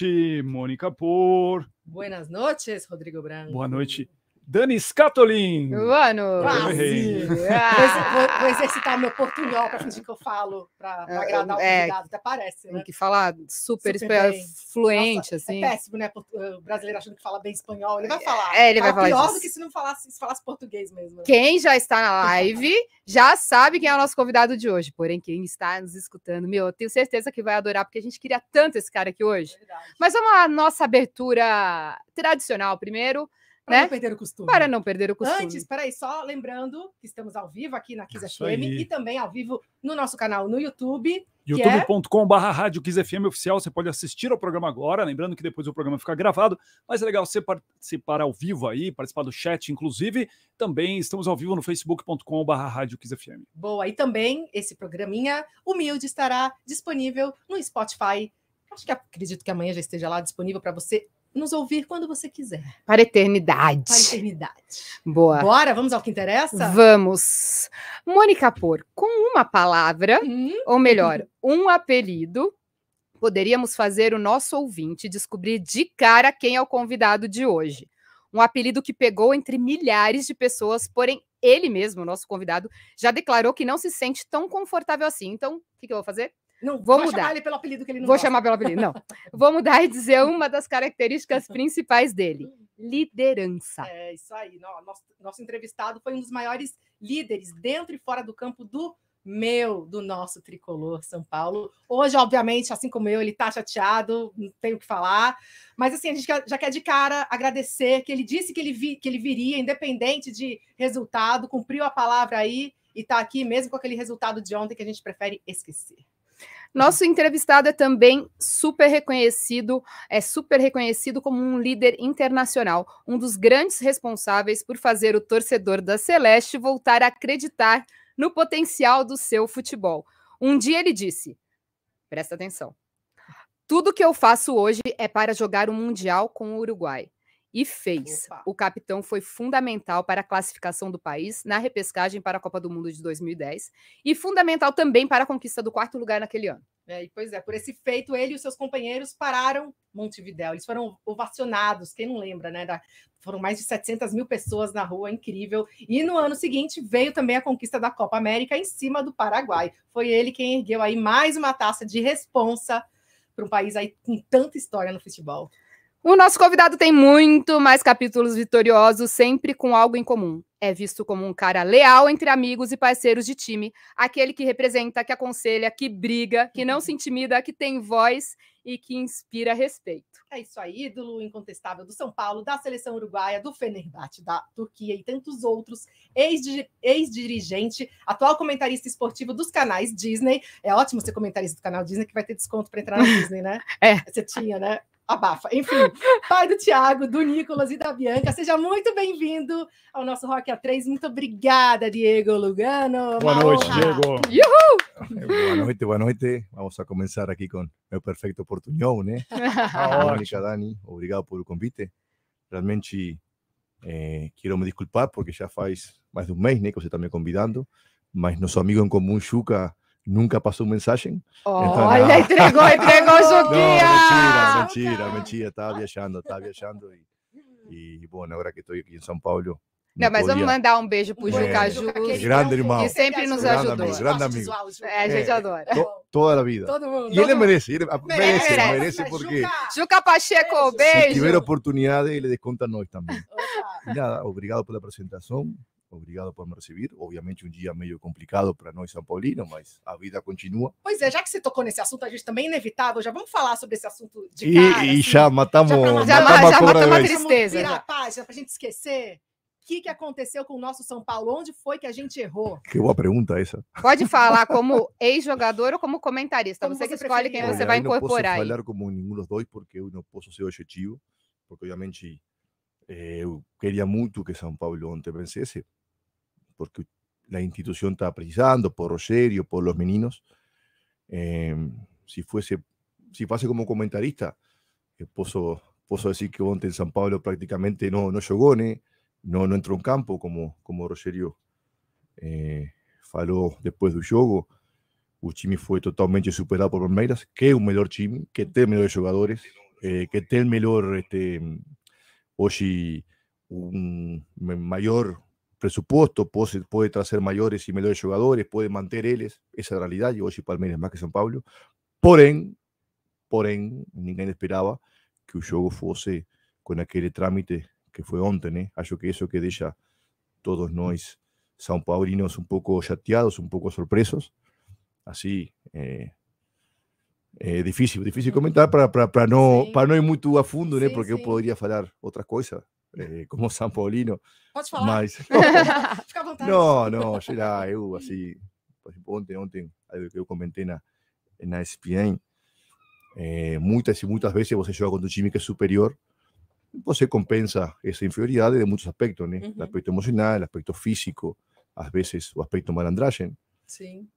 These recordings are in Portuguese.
noches, Mónica Por. Buenas noches Rodrigo Branco. Buenas noches Dani Scatolin. Boa noite. Vou, ah. exercitar meu portunhol para fingir que eu falo, para é, agradar é, o convidado, até parece. Né? Que fala super, super fluente, Nossa, é assim. É péssimo, né? O brasileiro achando que fala bem espanhol. Ele vai é, falar. É, ele vai é falar. Pior do que se não falasse, se falasse português mesmo. Né? Quem já está na live já sabe quem é o nosso convidado de hoje. Porém, quem está nos escutando, meu, eu tenho certeza que vai adorar, porque a gente queria tanto esse cara aqui hoje. Mas vamos à nossa abertura tradicional primeiro. Para né? não perder o costume. Para não perder o costume. Antes, peraí, só lembrando que estamos ao vivo aqui na Kiz Isso FM aí. e também ao vivo no nosso canal no YouTube. youtube.com.br é... Rádio Kiz FM Oficial. Você pode assistir ao programa agora. Lembrando que depois o programa fica gravado, mas é legal você participar ao vivo aí, participar do chat, inclusive. Também estamos ao vivo no facebook.com.br Rádio Kiz FM. Boa, e também esse programinha humilde estará disponível no Spotify. Acho que acredito que amanhã já esteja lá disponível para você nos ouvir quando você quiser. Para a eternidade. Para a eternidade. Boa. Bora, vamos ao que interessa? Vamos. Mônica Por, com uma palavra, hum? ou melhor, um apelido, poderíamos fazer o nosso ouvinte descobrir de cara quem é o convidado de hoje. Um apelido que pegou entre milhares de pessoas, porém ele mesmo, nosso convidado, já declarou que não se sente tão confortável assim. Então, o que, que eu vou fazer? Não, vou, vou mudar. chamar ele pelo apelido que ele não Vou gosta. chamar pelo apelido, não. vou mudar e dizer uma das características principais dele. Liderança. É, isso aí. Nosso, nosso entrevistado foi um dos maiores líderes dentro e fora do campo do meu, do nosso tricolor São Paulo. Hoje, obviamente, assim como eu, ele tá chateado, não tenho o que falar. Mas assim, a gente já quer de cara agradecer que ele disse que ele, vi, que ele viria, independente de resultado, cumpriu a palavra aí e tá aqui mesmo com aquele resultado de ontem que a gente prefere esquecer. Nosso entrevistado é também super reconhecido, é super reconhecido como um líder internacional, um dos grandes responsáveis por fazer o torcedor da Celeste voltar a acreditar no potencial do seu futebol. Um dia ele disse: Presta atenção. Tudo que eu faço hoje é para jogar o um Mundial com o Uruguai. E fez. Opa. O capitão foi fundamental para a classificação do país na repescagem para a Copa do Mundo de 2010 e fundamental também para a conquista do quarto lugar naquele ano. É, e, pois é, por esse feito, ele e os seus companheiros pararam Montevidéu. Eles foram ovacionados, quem não lembra, né? Da, foram mais de 700 mil pessoas na rua, incrível. E no ano seguinte veio também a conquista da Copa América em cima do Paraguai. Foi ele quem ergueu aí mais uma taça de responsa para um país aí com tanta história no futebol. O nosso convidado tem muito mais capítulos vitoriosos, sempre com algo em comum. É visto como um cara leal entre amigos e parceiros de time, aquele que representa, que aconselha, que briga, que não se intimida, que tem voz e que inspira respeito. É isso aí, ídolo incontestável do São Paulo, da seleção uruguaia, do Fenerbahçe, da Turquia e tantos outros. Ex-dirigente, atual comentarista esportivo dos canais Disney. É ótimo ser comentarista do canal Disney, que vai ter desconto para entrar na Disney, né? é. Você tinha, né? abafa. Enfim, pai do Tiago, do Nicolas e da Bianca, seja muito bem-vindo ao nosso Rock A3. Muito obrigada, Diego Lugano. Boa noite, honra. Diego. Uhul! Boa noite, boa noite. Vamos começar aqui com meu perfeito portunhão, ¿eh? né? Ah, Mônica, Dani, obrigado pelo convite. Realmente, eh, quero me desculpar porque já faz mais de um mês né, que você está me convidando, mas nosso amigo em comum, Xuca, nunca passou mensagem. Oh, então, olha, não. entregou, entregou o Juquinha! mentira, mentira, mentira. Estava viajando, estava viajando. E, e, bom, agora que estou aqui em São Paulo, não, mas vamos mandar um beijo pro Juca Ju. É, grande irmão. Que sempre nos grande ajudou. Amigo, grande amigo. É, a gente é, adora. To, toda a vida. Todo mundo. E ele merece, ele merece, merece, merece porque. Juca Pacheco, beijo. Se tiver oportunidade, ele desconta a nós também. Nada, obrigado pela apresentação. Obrigado por me receber. Obviamente, um dia meio complicado para nós, São Paulino, mas a vida continua. Pois é, já que você tocou nesse assunto, a gente também é inevitável, já vamos falar sobre esse assunto de e, cara. E assim, já matamos, já, matamos, já, matamos já matamos a tristeza. Vamos virar a página para a gente esquecer. O que, que aconteceu com o nosso São Paulo? Onde foi que a gente errou? Que boa pergunta essa. Pode falar como ex-jogador ou como comentarista. Como você, você que escolhe quem você vai incorporar. Eu não posso falar como nenhum dos dois, porque eu não posso ser objetivo, porque obviamente eh, eu queria muito que São Paulo ontem vencesse, porque la institución está precisando, por Rogerio, por los meninos. Em, si fuese, si fuese como comentarista, eh, puedo, decir que Bonte en San Pablo prácticamente no, no llegóne no, no entró en campo como, como Rogerio eh, faló después de jogo. Uchimi fue fue totalmente superado por Palmeiras, que es un mejor chim, que tem mejor de jugadores eh, que tiene el menor este, un mayor presupuesto, puede traer mayores y mejores jugadores, puede pode manter eles, essa é a realidade, hoje Palmeiras más que San Pablo porém, porém, nadie esperaba que el juego fuese con aquel trámite que fue ontem, né? ¿eh? Acho que eso que deixa todos nós são paulinos un poco chateados, un poco sorpresos así eh, eh, difícil, difícil comentar para no para ir muy a fondo Porque yo podría poderia otras cosas eh, como San Paulino. no falar. Mas, no, Fica à vontade. Não, não, sei lá, eu assim, eu en e eh, ESPN, contra tu que superior, compensa esa inferioridad de muchos aspectos, el aspecto emocional, el aspecto físico, a veces o aspecto malandraje no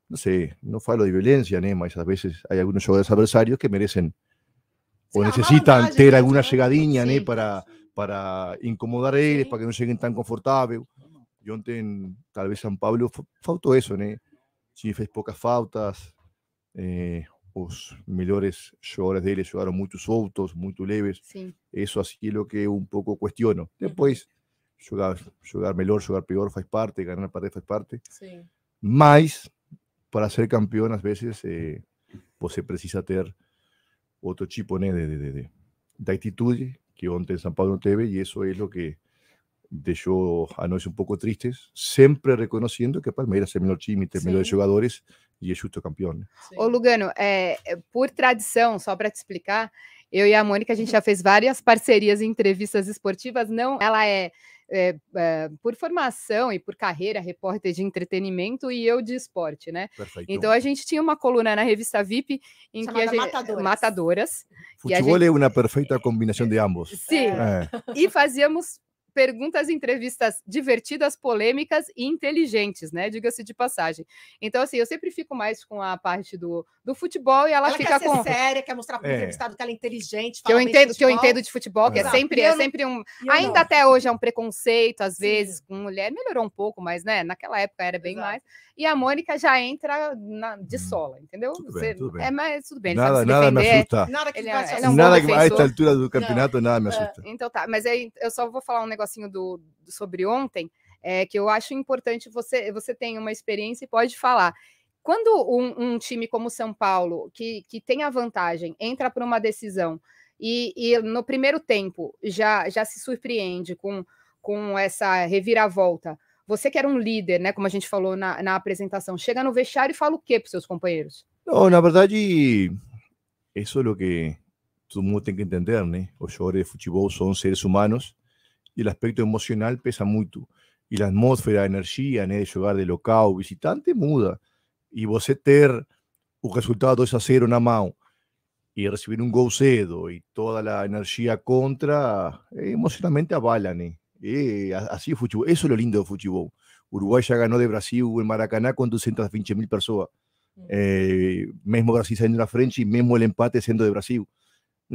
no sé, no falo de violencia, né? Mas a veces hay algunos jugadores adversarios que merecen o necesitan tener alguna llegadinha sí, para, para incomodar ellos, para que no lleguen tan confortable. Y ontem, tal vez San Pablo faltó eso, ¿no? Si fez pocas faltas, los eh, mejores jugadores de él jugaron muchos soltos, muy leves. eso Eso así lo que un poco cuestiono después, jugar mejor, jugar peor jogar faz parte, ganar parte faz parte. Sí. Más para ser campeón a veces eh, se precisa tener otro tipo ¿no? de, de, de, de que ontem São Paulo no teve y eso es lo que dejó anoche un poco tristes, siempre reconociendo que Palmeiras é o melhor time, tem melhores jogadores e é justo campeão. Né? Ô Lugano, é, por tradição, só para te explicar, eu e a Mônica, a gente já fez várias parcerias e entrevistas esportivas, não, ela é é, é, por formação e por carreira, repórter de entretenimento e eu de esporte, né? Perfeito. Então a gente tinha uma coluna na revista VIP em Chamada que a gente. Matadoras. Matadoras Futebol gente... é uma perfeita combinação de ambos. Sim. É. E fazíamos perguntas e entrevistas divertidas, polêmicas e inteligentes, né? Diga-se de passagem. Então, assim, eu sempre fico mais com a parte do, do futebol e ela, ela fica quer com. séria, quer mostrar para o é. entrevistado que ela é inteligente. Que eu entendo, que eu entendo de futebol, é. que é sempre, é não, é sempre um. Ainda não. até hoje é um preconceito, às Sim. vezes, com mulher. Melhorou um pouco, mas, né? Naquela época era bem Exato. mais. E a Mônica já entra na, de uhum. sola, entendeu? Tudo Você, bem, tudo bem. É, mas tudo bem. Nada, nada me assusta. Nada que ele, é, ele é um nada que, a altura do campeonato, não. nada me assusta. Ah, então tá, mas aí eu só vou falar um negócio negocinho do, do sobre ontem, é, que eu acho importante você, você tem uma experiência e pode falar. Quando um, um time como o São Paulo, que, que tem a vantagem, entra para uma decisão e, e, no primeiro tempo já, já se surpreende com, com essa reviravolta, você que era um líder, né, como a gente falou na, na apresentação, chega no vestiário e fala o que para seus companheiros? Não, na verdade, isso é o que todo mundo tem que entender, né? Os jogadores de futebol são seres humanos y el aspecto emocional pesa mucho. Y la atmósfera, la energía de ese lugar de local visitante muda. Y vos tener un resultado 2 a 0 la y recibir un gol cedo y toda la energía contra, eh, emocionalmente avalan. y eh, así es Eso es lo lindo de Fuchibol. Uruguay ya ganó de Brasil en Maracaná con 220 mil personas. mismo mm. eh, Brasil saliendo la frente y mismo el empate siendo de Brasil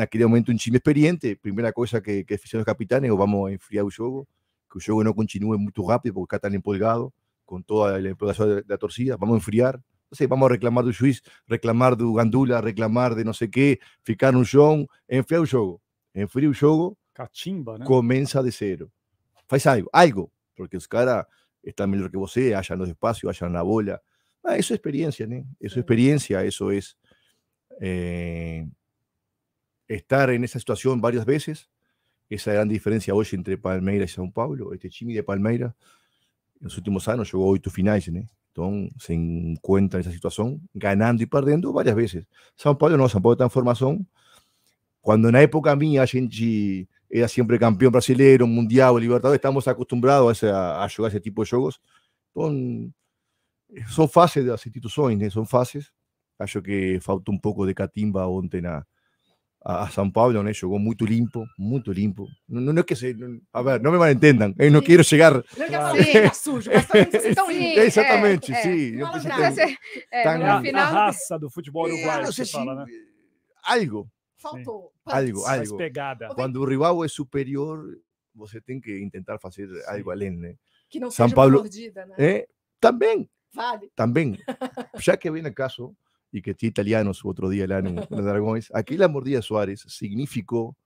aquel momento un chisme experiente, primera cosa que, que los capitanes, o vamos enfriar el juego, que el juego no continúe muy rápido, porque acá están empolgado, con toda la la de la torcida, vamos a enfriar, no sé vamos reclamar de juiz, reclamar de Gandula, reclamar de no sé qué, ficar un show enfriar el juego, enfriar el juego, Cachimba, de cero, faz algo, algo, porque los caras están mejor que vos, hayan los espacios, hayan la bola, ah, eso es experiencia, experiência, né? eso é experiência, estar en esa situación varias veces. Esa gran diferencia hoy entre Palmeiras y São Paulo. Este Chimi de Palmeiras, en los últimos años, llegó hoy tu final, Entonces, se encuentra en esa situación, ganando y perdiendo varias veces. São Paulo no, São Paulo está en formación. Cuando en la época mía, a era siempre campeón brasileño, mundial, libertador, estamos acostumbrados a, a, jugar ese tipo de juegos. son son fases de las instituciones, son fases. creo que falta un poco de catimba ontem a, San Pablo, né? muy muito limpo, muito limpo. Não, não é que sei, a ver, não me malentendan, eu ¿eh? não sim. quero chegar. Não que sim. é sujo, mas também vocês estão limpos. Exatamente, é, sim. É. del fútbol uruguayo, no final... A raça do futebol fala, né? Eh, algo. Faltou. Algo, algo. Pegada. Quando o rival es superior, você tem que intentar hacer algo além, né? Que no sea una mordida, né? É, eh, também. Vale. También. Ya que viene el caso, y que esté italiano su otro día el ánimo, Gómez. Aquella mordida de Suárez significó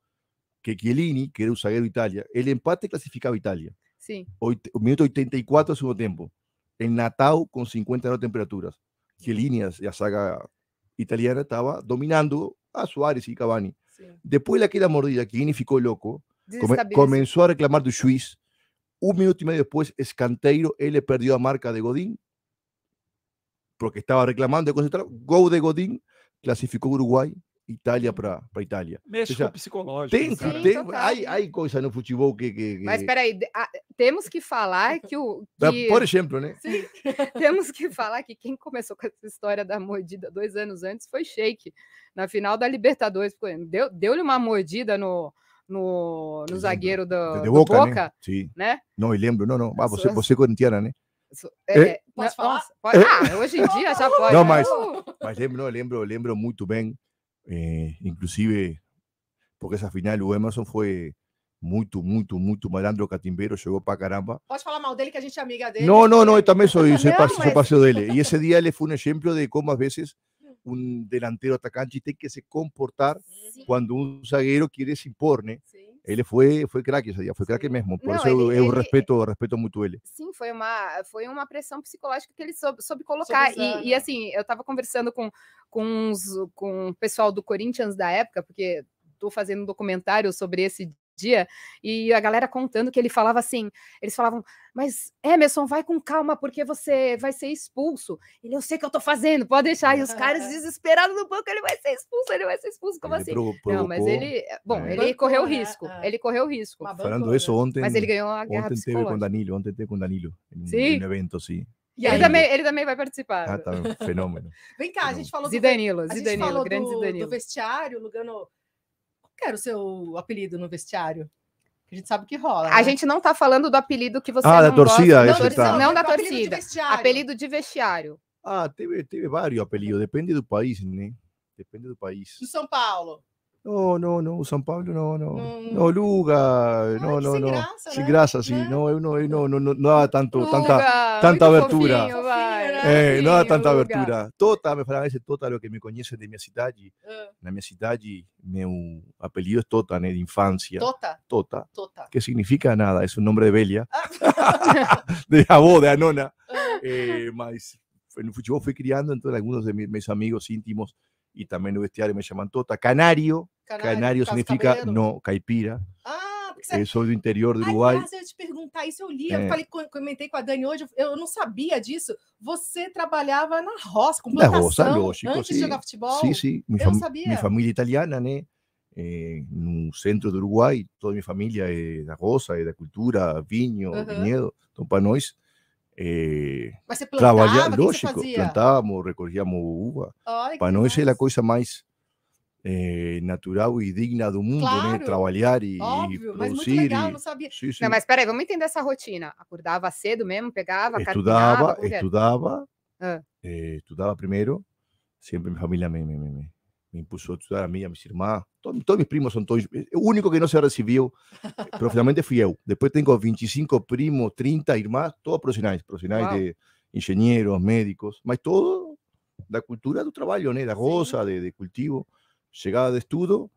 que Chiellini, que era un zaguero de Italia, el empate clasificaba Italia. Sí. Hoy, minuto 84 de segundo tiempo. En Natau con 50 grados de temperaturas. Chiellini, la saga italiana, estaba dominando a Suárez y Cavani. Después de aquella mordida, Chiellini ficó loco. comenzó a reclamar de Suiz. Un minuto y medio después, Escanteiro, él le perdió a marca de Godín porque estaba reclamando de concentrar. Gol de Godín clasificó Uruguai, Itália para Itália. Mexe seja, com psicológico. Tem, Sim, tem, aí, aí coisa no futebol que. que, que... Mas peraí, a, ah, temos que falar que o. Que... Por exemplo, né? Sim, temos que falar que quem começou com essa história da mordida dois anos antes foi Sheik, na final da Libertadores. Deu-lhe uma mordida no. No, no zagueiro do, de Boca, do Boca né? Sim. né? Não, eu lembro, não, não. Ah, você, você é corintiana, né? ah, hoje em dia já pode. No, mas, mas lembro, lembro, lembro muito bem, eh, inclusive, porque esa final o Emerson fue muito, muito, muito malandro, catimbeiro, llegó para caramba. ¿Puedes falar mal de él, que a gente é amiga dele. él? no no eu também sou, soy, não, soy pues. de dele. E esse dia ele foi um exemplo de cómo a veces un delantero atacante tiene que se comportar cuando quando um zagueiro quer se impor, ele foi, foi craque esse dia, foi craque mesmo. Por não, isso ele, eu, eu ele, respeito, respeito muito ele. Sim, foi uma, foi uma pressão psicológica que ele soube, soube colocar. E, e, né? assim, eu estava conversando com, com, uns, com o pessoal do Corinthians da época, porque estou fazendo um documentário sobre esse dia, e a galera contando que ele falava assim, eles falavam, mas Emerson, vai com calma, porque você vai ser expulso. Ele, eu sei que eu tô fazendo, pode deixar. E os caras desesperados no banco, ele vai ser expulso, ele vai ser expulso, como ele assim? Provocou, não, mas ele, bom, é. ele bancou, correu né? risco, é, é. ele correu risco. Falando isso ontem, mas ele ganhou a guerra ontem teve com Danilo, ontem teve com Danilo, em sim. um evento, sim. E ele, também, ele também vai participar. Ah, tá, fenômeno. Vem cá, fenômeno. a gente falou do, Zidanilo, a gente falou grande do, Zidanilo. do vestiário, Lugano quero o seu apelido no vestiário. A gente sabe que rola. Né? A gente não tá falando do apelido que você ah, da torcida, gosta. Não, é tá. não da torcida. apelido de vestiário. Ah, teve, teve vários apelidos, depende do país, né? Depende do país. No São Paulo. Não, não, não, São Paulo não, não. Não, Luga, ah, não, não, não. Graça, né? Sem graça, sim. Né? Não, eu não, eu não, não, não, não dá tanto, tanta, tanta abertura. Fofinho. Eh, no da tanta abertura Tota, me parece Tota, lo que me conocen de mi ciudad Uh. mi mi apellido mi apellido Tota, de infancia Tota. Tota. Tota. Que significa nada, es un nombre de Belia ah. de abo de anona. yo ah. eh, fui criando, entonces algunos de mis amigos íntimos y también los vestuario me llaman Tota. Canario Canario significa, no caipira. Ah. Você... Eu sou do interior do Uruguai. Ai, eu te perguntar isso, eu li, é. eu falei, comentei com a Dani hoje, eu não sabia disso. Você trabalhava na roça, com plantação, na roça, lógico, antes sim. de jogar futebol? Sim, sim. Minha eu não sabia. Minha família italiana, né? É, no centro do Uruguai, toda a minha família é da roça, é da cultura, vinho, uhum. vinhedo. Então, para nós, é, plantava? lógico, plantávamos, recolhíamos uva. Para nós é a coisa mais eh, natural e digna do mundo, claro, né? Trabalhar e, óbvio, e produzir. Mas muito legal, e... não sabia. Sim, sim. Não, mas peraí, vamos entender essa rotina. Acordava cedo mesmo, pegava, Estudava, estudava, ah. eh, estudava primeiro. Sempre minha família me, me, me, me impulsou a estudar, a minha, minha irmã. Todos, todos meus primos são todos... O único que não se recebeu profissionalmente fui eu. Depois tenho 25 primos, 30 irmãs, todos profissionais. Profissionais Uau. de engenheiros, médicos, mas todo da cultura do trabalho, né? Da roça, de, de cultivo. llegada de estudo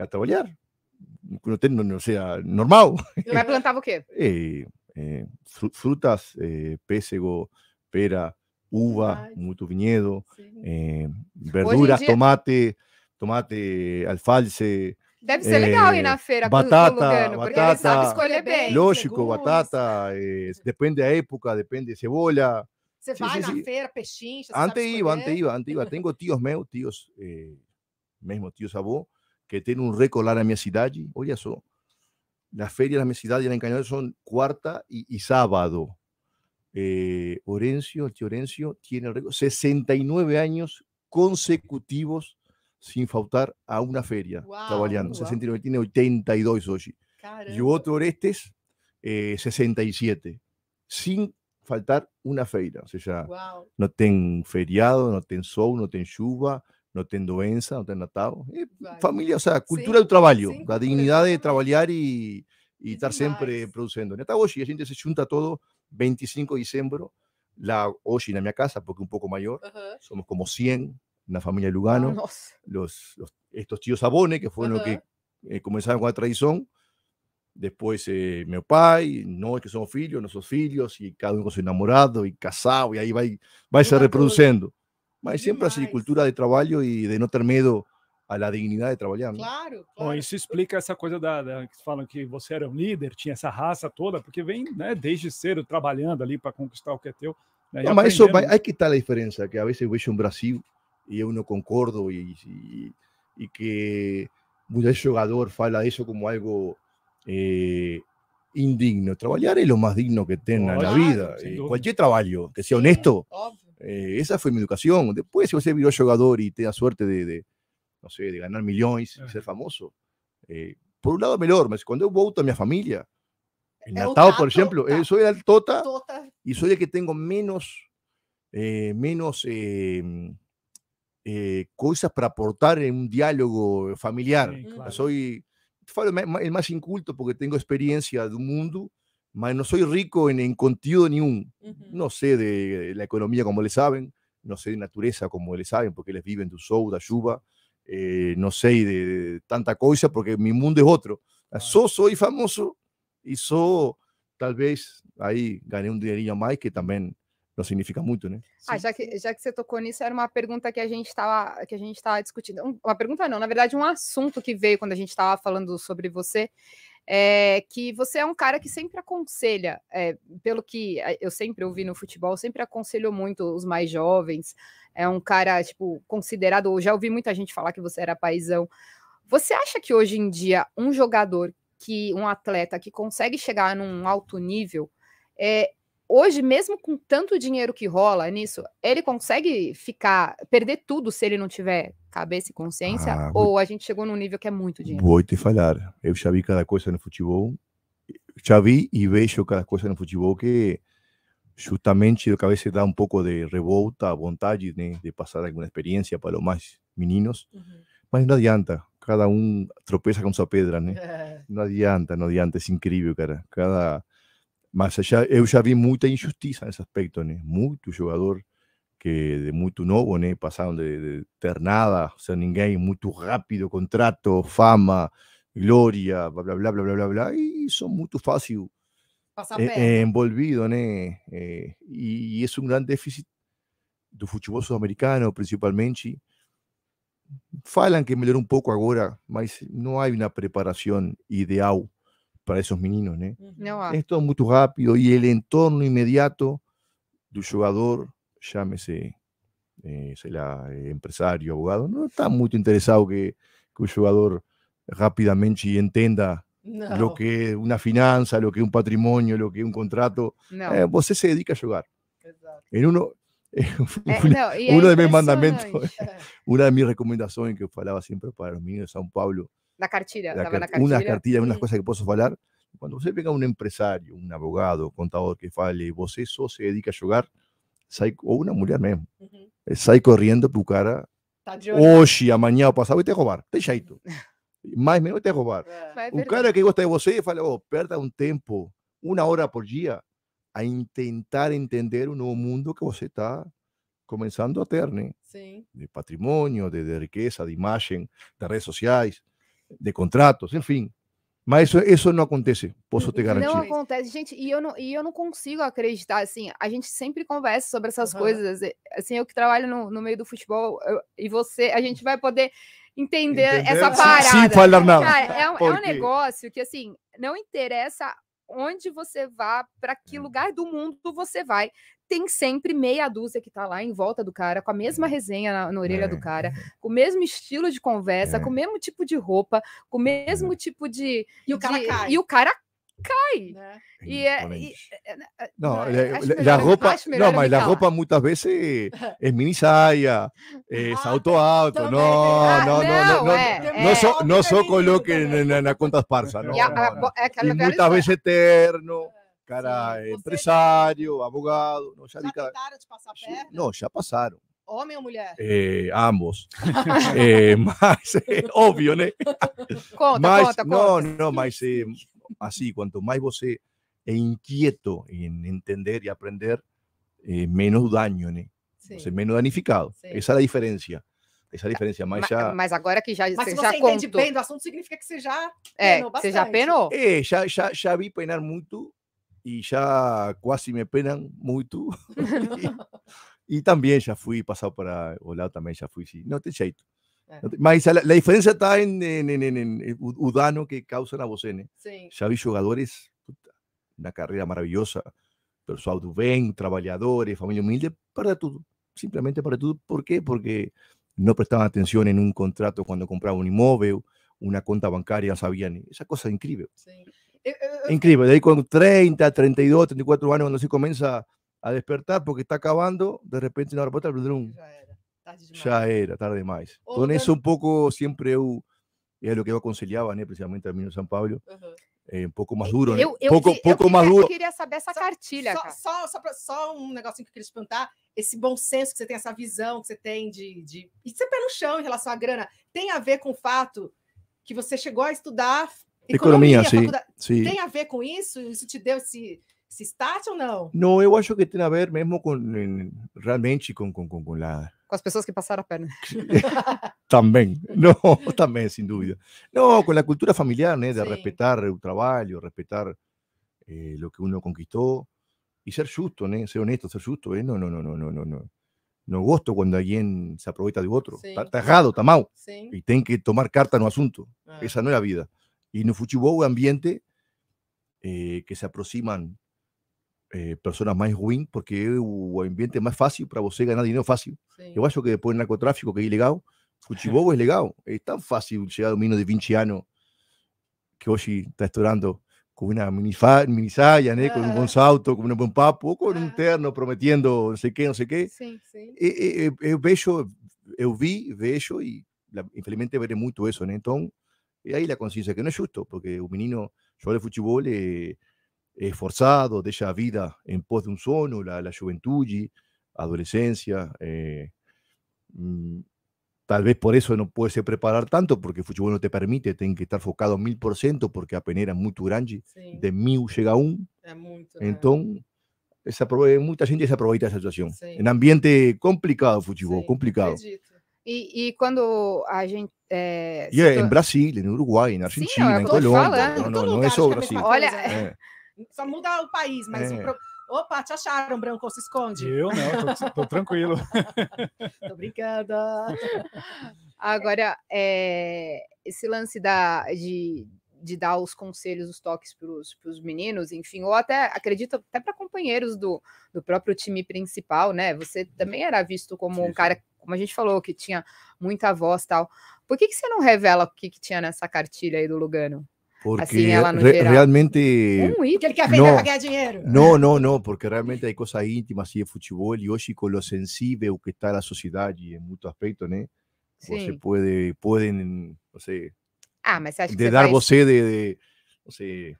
a trabajar. Que não, tem, normal. Ele vai plantar o quê? frutas, eh, é, pera, uva, mucho viñedo, eh, verduras, tomate, tomate, alfalce. debe ser legal ir eh, la feira batata, com, batata, porque sabe escolher bem. Lógico, batata, depende da época, depende de cebola. Você vai la na feira, Antes iba, antes iba, antes iba. Tengo tíos meus, tíos mismo tío Sabo, que tiene un récord la minha cidade, oye eso las ferias de la ciudad y en encañada son cuarta y, sábado. Eh, Orencio, el tío Orencio, tiene 69 años consecutivos sin faltar a una feria. está 69, tiene 82 hoy. Y otro Orestes, eh, 67. Sin faltar una feira. O sea, no ten feriado, no ten sol, no ten lluvia no ten doença, no tenga natado familia, o sea, cultura del trabajo la dignidad de trabajar y estar siempre produciendo y Até gente se junta todo 25 de la la en la mi casa, porque un poco mayor, somos como 100 la familia Lugano. los, estos tíos Sabone, que fueron los que eh, comenzaron con la traición después eh, mi papá y no, es que somos filhos, somos filhos, y cada uno con enamorado y y casado, y va va a se reproduciendo siempre sempre a cultura de trabajo y de não ter medo la dignidad de trabajar Claro, eso explica esa cosa da, que falam que você era un um líder, tinha esa raza toda, porque vem desde cero trabalhando ali para conquistar lo que é teu. Né, e ah, mas que está la diferencia que a veces veo un um Brasil y e uno não concordo y e, que el jugador habla fala eso como algo eh, indigno. trabajar es lo más digno que en la vida. cualquier trabajo, que sea honesto. Eh, esa fue mi educación, después si vos eres jugador y te da suerte de, de no sé, de ganar millones, ser famoso, eh, por un lado me cuando cuando yo a mi mi familia en por ejemplo, eh, tota? soy el tota, tota, y soy el que tengo menos, eh, menos em, cosas para aportar en un diálogo familiar. Mm. soy el más inculto porque tengo experiencia de un mundo mas no soy rico en, en contenido ningún. Uh -huh. No sé de la economía como le saben, no sé de naturaleza como le saben, porque eles viven del sol, da lluvia, eh, no sé de, de, tanta cosa, porque mi mundo es otro. Ah. Só soy famoso y sou tal vez, ahí gané un dinheirinho a más que también não significa muito, né? Ah, já que, já que você tocou nisso, era uma pergunta que a gente estava que a gente estava discutindo. Uma pergunta não, na verdade, um assunto que veio quando a gente estava falando sobre você é que você é um cara que sempre aconselha, é, pelo que eh, eu sempre ouvi no futebol, sempre aconselhou muito os mais jovens, é um cara, tipo, considerado, já ouvi muita gente falar que você era paizão. Você acha que hoje em dia um jogador que, um atleta que consegue chegar num alto nível, é, hoje, mesmo com tanto dinheiro que rola nisso, ele consegue ficar, perder tudo se ele não tiver cabeça e consciência? Ah, ou a gente chegou num nível que é muito dinheiro? Vou te falar. Eu já vi cada coisa no futebol. Já vi e vejo cada coisa no futebol que justamente a cabeça dá um pouco de revolta, vontade né, de passar alguma experiência para os mais meninos. Uhum. Mas não adianta. Cada um tropeça com sua pedra, né? É. Não adianta, não adianta. É incrível, cara. Cada mas allá, eu já vi muita injustiça nesse aspecto, né? Muito jogador que de muy novo, né, pasaron de, de ter nada, ser ninguém, muito rápido, contrato, fama, gloria, bla bla bla bla bla blá, e são muito fácil é, é, eh, envolvido, eh, y es un gran déficit do futebol sul-americano, principalmente. falan que melhorou un poco agora, mas no hay una preparación ideal para esos meninos, esto ¿eh? es muy rápido y el entorno inmediato del jugador llámese eh, eh, empresario, eh, abogado, no está muy interesado que, que jugador rápidamente y entienda lo que es una finanza, lo que es un patrimonio, lo que es un contrato. No. Eh, vos se dedica a jugar. En uno, uno de mis mandamientos, una de mis recomendaciones que falaba siempre para los niños de San Pablo, la cartilla, la, la cartilla. Unas cartillas, mm. unas cosas que puedo hablar. Cuando usted pega un empresario, un abogado, contador que fale, vos eso se dedica a jugar sai, una mujer mulher mesmo, El eh, sai corriendo tu cara a hoje, mañana pasado e te roubar. Tem mm. más o menos te roubar. un cara que gusta de vos, fala, oh, perda un tiempo una hora por día, a intentar entender un nuevo mundo que vos está comenzando a tener, De patrimonio, de, riqueza, de imagen, de redes sociales, de contratos, enfim. Mas isso, isso não acontece, posso te garantir. Não acontece, gente, e eu não, e eu não consigo acreditar, assim, a gente sempre conversa sobre essas uhum. coisas, assim, eu que trabalho no, no meio do futebol, eu, e você, a gente vai poder entender Entendeu? essa parada. Sim, falar nada. Cara, é, é um negócio que, assim, não interessa onde você vá, para que hum. lugar do mundo você vai tem sempre meia dúzia que tá lá em volta do cara, com a mesma uhum. resenha na, na orelha é. do cara, com o mesmo estilo de conversa, é. com o mesmo tipo de roupa, com o mesmo uhum. tipo de. E o cara de, cai. E o cara cai. Né? E, é, e é, é, é, não, a roupa, não, mas a roupa muitas vezes é mini saia, é ah, salto tá. alto, ah, não, não, não, não, é, não, é, não, só, não só coloque na, na conta esparsa, não, e a, não, a, não. É e muitas vezes terno cara Sim, é empresário, advogado, Não, já, já tentaram passar perto? Não, já passaram. Homem ou mulher? É, ambos. Ah, é, mas, é, óbvio, né? Conta, mas, conta, Não, conta. não, mas é, assim, quanto mais você é inquieto em entender e aprender, é, menos dano, né? Você é menos danificado. Sim. Essa é a diferença. Essa é a diferença, mas, mas já... Mas agora que já mas você, já entende contou... bem do assunto, significa que você já é, Você já penou? É, já, já, já vi penar muito y ya casi me penan mucho. y, y, también ya fui pasado para o también ya fui, sí. No te cheito. más la, diferencia está en, en, que causan a bocene Sí. Ya vi jugadores, una carrera maravillosa, personal do trabajadores, familia humilde, para todo. Simplemente para todo. ¿Por qué? Porque no prestaban atención en un contrato cuando compraban un inmueble, una cuenta bancaria, sabían. Esa cosa es increíble. Sí. Eh, eh, eh, Increíble. De ahí con 30, 32, 34 años, cuando se comienza a despertar porque está acabando, de repente na hora para Já era, tarde demais. era, tarde então, isso um pouco sempre eu era o que eu aconselhava, né, principalmente a mim no São Paulo. É um pouco mais duro, eu, né? Eu, pouco, eu, pouco eu mais queria, queria saber essa só, cartilha, só, só, só, um negocinho que eu queria te perguntar. Esse bom senso que você tem, essa visão que você tem de, de... E você pé no chão em relação à grana, tem a ver com o fato que você chegou a estudar E ¿Economía, sí. sim, ¿Tiene a ver con eso? te deu ese esse start no? No, yo creo que tiene a ver mesmo con em, realmente, con las con que pasaron a perna. También, No, también sin duda. No con la cultura familiar, de respetar el trabajo, respetar eh, lo que uno conquistó y ser justo, ser honesto, ser justo, eh, No, no, no, no, no, no. no gusto cuando alguien se aprovecha de otro. Está tajado, está mal. Y tienen que tomar carta en el asunto. Ah. Esa no es la vida. Y en no un ambiente eh, que se aproximan eh, personas más win porque un ambiente más fácil para vos eh, ganar dinero fácil. yo vaya que después el narcotráfico, que es ilegal, futebol es legal. es tan fácil llegar a un de vinciano que hoy está estorando con una minisaya, con un un buen salto, con un buen papo, o con un ah. terno prometiendo no sé qué, no sé qué es bello, yo vi, veo y infelizmente veré mucho eso, entonces y ahí la conciencia que no es justo, porque un menino jugar al fútbol es, eh, forzado, deja vida en pos de un sueño, la, la y adolescencia. Eh, mm, tal vez por eso no puede ser preparar tanto, porque el fútbol no te permite, tienen que estar focado mil por ciento, porque a peneira muy grande, de mil llega a Entonces, mucha gente se de esa situación. En ambiente complicado, fútbol, complicado. E, e quando a gente. É, e é em Brasília, no Uruguai, na Argentina, Sim, em Colômbia. Falando, não, não, não é só o Brasil. Olha, é. só muda o país, mas. É. O pro... Opa, te acharam, Branco, se esconde. Eu não, tô, tô tranquilo. tô brincando. Agora, é, esse lance da, de, de dar os conselhos, os toques para os meninos, enfim, ou até, acredito, até para companheiros do, do próprio time principal, né? Você também era visto como um cara como a gente falou, que tinha muita voz tal. Por que, que você não revela o que, que tinha nessa cartilha aí do Lugano? Assim, porque assim, ela no re geral. realmente. Um item. que ele quer vender para ganhar dinheiro. Não, não, não, porque realmente é coisa íntima, assim, é futebol, e hoje, com o sensível que está na sociedade, em muito aspecto, né? Sim. Você pode, podem, não sei. Ah, mas você acha que. De você dar faz... você de, de. Não sei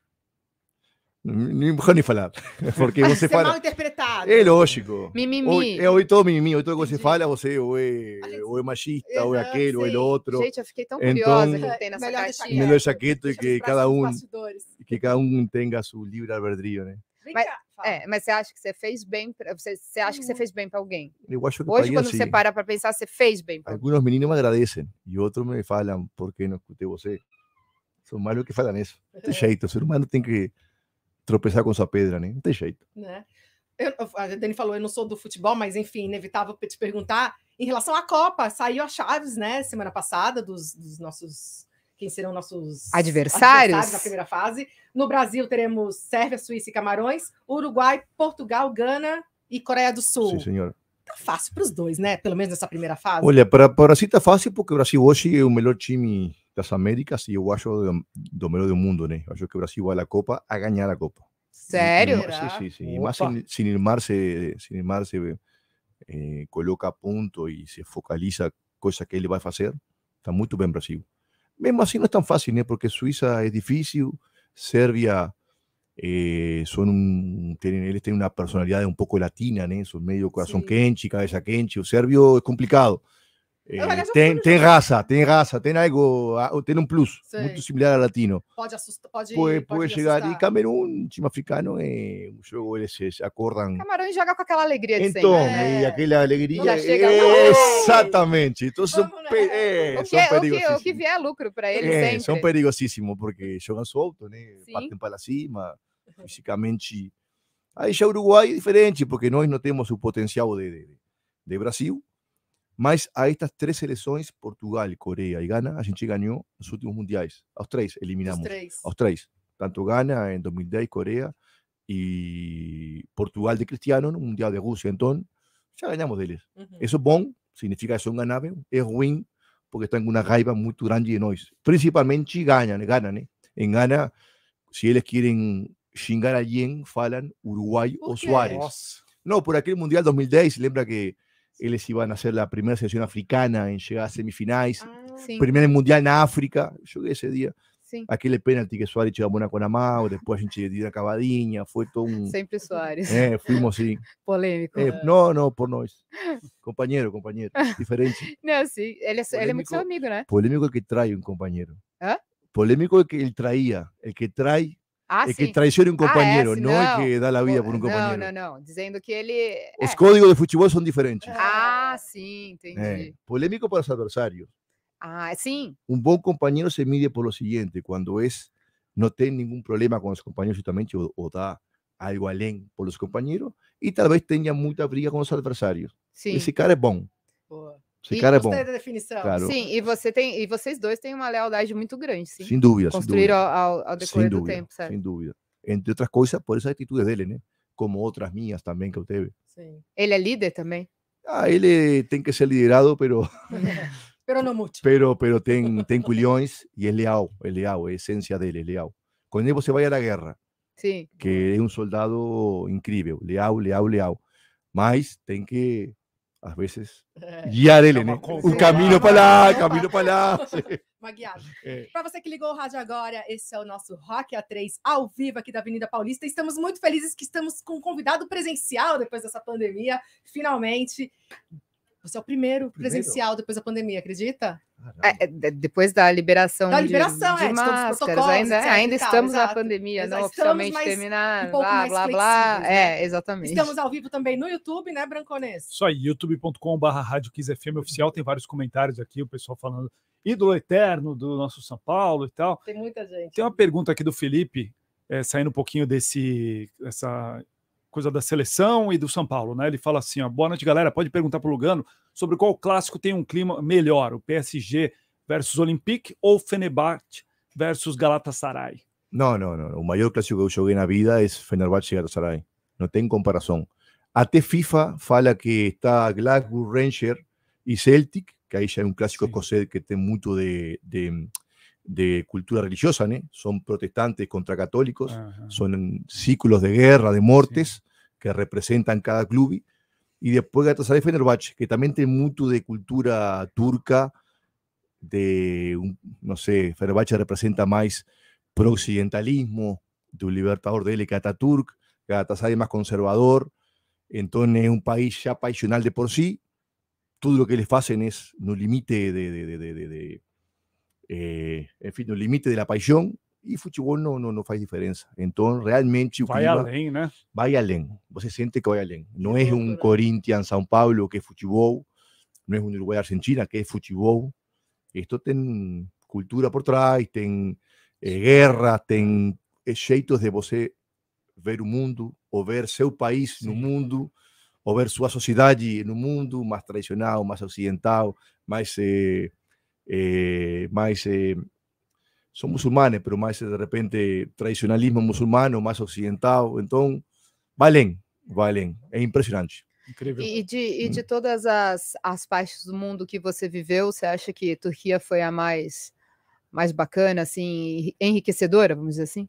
ni vou ni falar. Porque vos se fala. mal interpretado. É lógico. mi, mi. Hoy todo mimimi. Eh, hoy todo que você fala, você ou o es machista, o es aquel, o sim. outro. Gente, yo fiquei tão curiosa que tem esa melhor Melhor deixar quieto e que cada uno ¿eh? eh, Que cada um tenha seu livre-arbítrio, né? Mas, é, mas você acha que você fez bem para você, você acha que você fez bem para alguém? Eu acho que hoje quando assim, você para para pensar você fez bem. Pra alguns meninos me agradecen e outros me falam por que não escutei você. São malos que falam isso. Desse jeito, o ser humano tem que tropeçar com sua pedra, né? Não tem jeito. Né? Eu, a Dani falou, eu não sou do futebol, mas enfim, inevitável te perguntar. Em relação à Copa, saiu a Chaves, né, semana passada, dos, dos nossos. Quem serão nossos adversários? adversários na primeira fase. No Brasil teremos Sérvia, Suíça e Camarões, Uruguai, Portugal, Gana e Coreia do Sul. Sim, senhor tá fácil para os dois, né? Pelo menos nessa primeira fase. Olha, para, para si tá fácil porque o Brasil hoje é o melhor time das Américas e eu acho do, melhor do mundo, né? Eu acho que o Brasil vai à Copa a ganhar a Copa. Sério? sim, sim, sim. E mais sem, sem se, sem irmar se eh, coloca a ponto e se focaliza coisa que ele vai fazer, tá muito bem Brasil. Mesmo assim não é tão fácil, né? Porque Suíça é difícil, Sérvia Eh, son un, tienen, tiene una personalidad un poco latina son medio corazón sí. cabeza kenchi, o serbio es complicado. Eh, raza, tiene raza, tiene algo, ah, tiene un plus, muy similar al latino. puede llegar. y ah. Camerún, chima africano, eh, ellos o se acordan. Camerún juega con aquella alegria de siempre, sempre. e son alegria. porque é, su Entonces, Vamos que, lucro para ellos eh, siempre son porque su auto, eh, para cima físicamente. Ahí ya Uruguay es diferente, porque nós no tenemos o potencial de, de, de Brasil, más a estas tres selecciones, Portugal, Corea y Ghana, a gente ganó los últimos mundiales. A los tres eliminamos. Tanto Ghana en 2010, Corea y Portugal de Cristiano, un mundial de Rusia, entonces ya ganamos de ellos. Eso es bon, significa que son ganables, es ruin, porque están con una raiva muy grande de nosotros. Principalmente ganan, ganan. ¿eh? En Ghana, si ellos quieren Yen, Falan, Uruguay o Suárez. No, por aquel Mundial 2010, lembra que ellos iban a hacer la primera selección africana en llegar a semifinales, ah, primer Mundial en África, yo que ese día. Aquel penalti que Suárez llegó a Buena con Amado, después a gente dio fue todo un... Siempre Suárez. Eh, fuimos, sí. Polémico. Eh, no, no, por no. Compañero, compañero. Diferencia. No, sí, él es, mucho amigo, ¿no? Polémico el que trae un compañero. ¿Ah? Polémico el que él traía, el que trae Ah, es que traiciona traicione un ah, compañero, ah, que da la vida por un compañero. No, no, no. Diciendo que él... Eh, ah. Los códigos de fútbol son diferentes. Ah, sí, entendí. Eh, polémico para los adversarios. Ah, sí. Un buen compañero se mide por lo siguiente. Cuando es no tiene ningún problema con los compañeros, justamente, o da da algo alén por los compañeros. Y tal vez tenga mucha briga con los adversarios. Sí. cara es bom. Esse e cara é bom. Da definição. Sim, e você tem, e vocês dois têm uma lealdade muito grande, sim. Sem dúvida. construir sem dúvida. Ao, ao decorrer dúvida, do tempo, certo? Sem dúvida. Entre outras coisas, por essa atitude dele, né? Como outras minhas também que eu teve. Sim. Ele é líder também? Ah, ele tem que ser liderado, pero. pero não muito. Pero, pero tem, tem culhões e é leal, é leal, é a essência dele, é leal. Quando ele você vai à guerra, Sim. que é um soldado incrível, leal, leal, leal. Mas tem que às vezes é, guiar ele, né? O caminho para lá, o caminho para lá. Uma guiada. É. Para você que ligou o rádio agora, esse é o nosso Rock A3 ao vivo aqui da Avenida Paulista. Estamos muito felizes que estamos com um convidado presencial depois dessa pandemia, finalmente. Você é o primeiro, primeiro? presencial depois da pandemia, acredita? É, é depois da liberação, da liberação de, é, de é, máscaras, ainda, etc, ainda tal, estamos exato, na pandemia, exato, não oficialmente terminada, um blá, blá, blá, né? É, exatamente. Estamos ao vivo também no YouTube, né, Brancones? Isso aí, youtube.com.br, Oficial, tem vários comentários aqui, o pessoal falando ídolo eterno do nosso São Paulo e tal. Tem muita gente. Tem uma pergunta aqui do Felipe, é, saindo um pouquinho desse, essa coisa da seleção e do São Paulo, né? Ele fala assim: ó, boa noite, galera. Pode perguntar para o Lugano sobre qual clássico tem um clima melhor, o PSG versus Olympique ou Fenerbahçe versus Galatasaray. Não, não, não. O maior clássico que eu joguei na vida é Fenerbahçe e Galatasaray. Não tem comparação. Até FIFA fala que está Glasgow Ranger e Celtic, que aí já é um clássico Sim. escocês que tem muito de, de de cultura religiosa, son protestantes contra católicos, son círculos de guerra, de muertes que representan cada club. Y después Galatasaray Fenerbahce, que también tiene mucho de cultura turca, de, no sé, Fenerbahce representa más pro-occidentalismo, de un libertador de él, que es más conservador, entonces es un país ya paisional de por sí, todo lo que les hacen es un límite de, de, de, de eh, enfim, no limite da paixão, e futebol não, não, faz diferença. Então, realmente. vai além, né? Vai além. Você sente que vai além. Não é um Corinthians, São Paulo, que é futebol. Não é um Uruguai, Argentina, que é futebol. Isto tem cultura por trás, tem eh, guerra, tem eh, jeitos de você eh, ver o mundo, ou ver seu país no mundo, ou ver sua sociedade no mundo, mais tradicional, mais ocidental, mais. Eh, eh, mais. Eh, são muçulmanes, mas mais eh, de repente tradicionalismo muçulmano, mais ocidental. Então, valem, valem, É impressionante. Incrível. E de, e de todas as, as partes do mundo que você viveu, você acha que Turquia foi a mais, mais bacana, assim, enriquecedora, vamos dizer assim?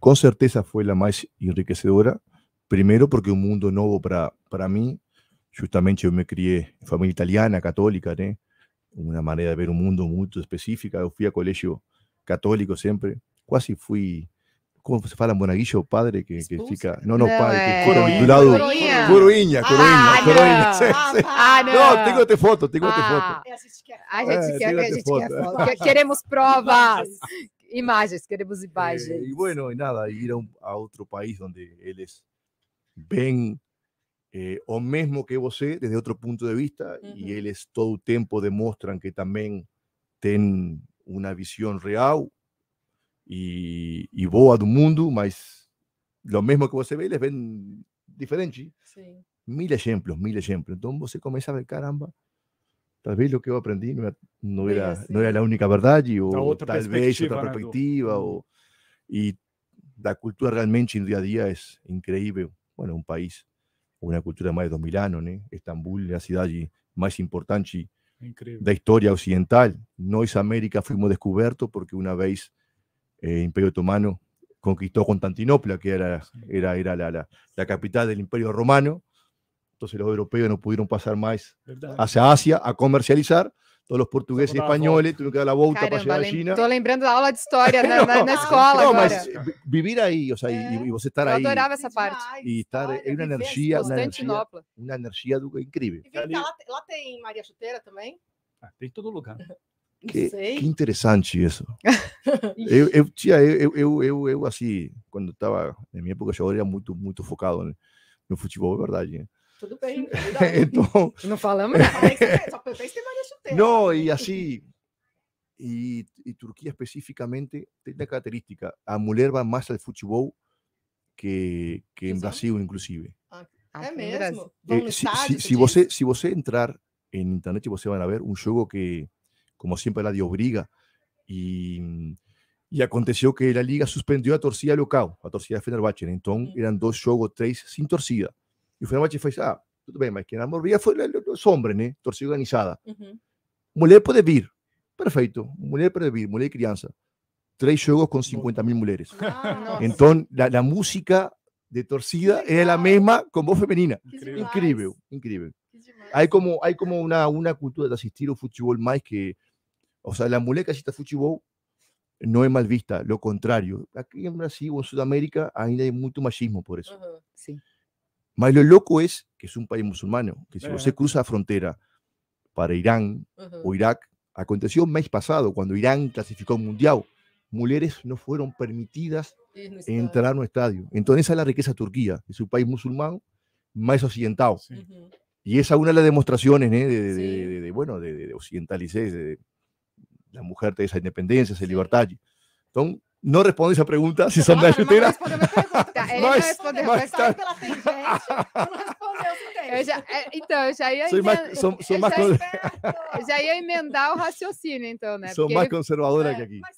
Com certeza foi a mais enriquecedora. Primeiro, porque um mundo novo para mim. Justamente eu me criei em família italiana, católica, né? una manera de ver un mundo muy específica. yo fui a colegio católico siempre, casi fui ¿Cómo se fala? Monaguillo, padre, que, que fica. No, no, padre, que Coruña. a Coruña. lado tengo esta foto, tengo esta ah. foto. A gente quer, a gente, quer, Queremos pruebas, imágenes, queremos eh, imágenes. Y bueno, y nada, ir a, otro país donde ellos ven eh, o mesmo que você desde otro punto de vista y e eles todo el tiempo demuestran que también tienen una visión real y e boa do mundo, mas lo mismo que você vê, eles ven diferente. Sim. Mil ejemplos, mil ejemplos. Então você começa a ver, caramba, tal vez lo que yo aprendí no era, no era, la única verdad, y, o tal vez otra perspectiva, y la cultura realmente en día a día es increíble. Bueno, un país una cultura de más de 2.000 años, Estambul la ciudad más importante de la historia occidental No es América, fuimos descubiertos porque una vez eh, el Imperio Otomano conquistó Constantinopla, que era, era, era la, la, la capital del Imperio Romano. Entonces los europeos no pudieron pasar más hacia Asia a comercializar Todos os portugueses e espanhóis tu que dar a volta para chegar à China. Estou lembrando da aula de história na, na, na escola. Não, mas eh, vivir aí, ou seja, é. e, e, você estar eu aí. Eu adorava essa parte. E estar, Olha, é uma energia, uma energia, uma energia do, incrível. E Ali... lá, lá, tem Maria Chuteira também? Ah, tem todo lugar. Que, que, interessante isso. eu, eu eu, eu, eu, eu, assim, quando estava, na minha época, eu era muito, muito focado né, no futebol, é verdade. Né? tudo bem. então... falamos y, y, Turquía específicamente tiene la característica, a mujer va más al fútbol que, que en Brasil inclusive. Ah, es eh, si, si, si, si entrar en internet, vos van a ver un juego que, como siempre, la dio briga y, y, aconteció que la liga suspendió a torcida local, a torcida de Fenerbahce. Entonces eran dos juegos, tres sin torcida y fue que fez, ah, tudo bem, mas que na Morbiha foi os homens, ¿eh? Torcida organizada. Uhum. puede vivir. vir. perfecto Mulher vivir. vir, mulher crianza. Tres juegos con 50 mil mujeres. Ah, Entonces, la, música de torcida era la misma con voz femenina. Increíble, increíble. Hay como, hay como una, una cultura de asistir al fútbol más que, o sea, la mujer que asiste al fútbol no es mal vista, lo contrario. Aquí en Brasil o en Sudamérica hay mucho machismo por eso. sí lo loco es que es un país musulmano, que si eh. usted cruza la frontera para Irán o Irak, aconteció un mes pasado cuando Irán clasificó un mundial, mujeres no fueron permitidas entrar a un estadio. Entonces esa es la riqueza de Turquía, es un país musulmán más occidental Y esa es una de las demostraciones de, de, bueno, de, de, la mujer de esa independencia, esa libertad. Entonces, no responde esa pregunta si son de la Ele mas, não respondeu. Mas, mas tá... pela tangente, não respondeu Eu já, é, então, já ia... já, ia emendar o raciocínio, então, né? Sou mais conservadora é, que aqui. Mas,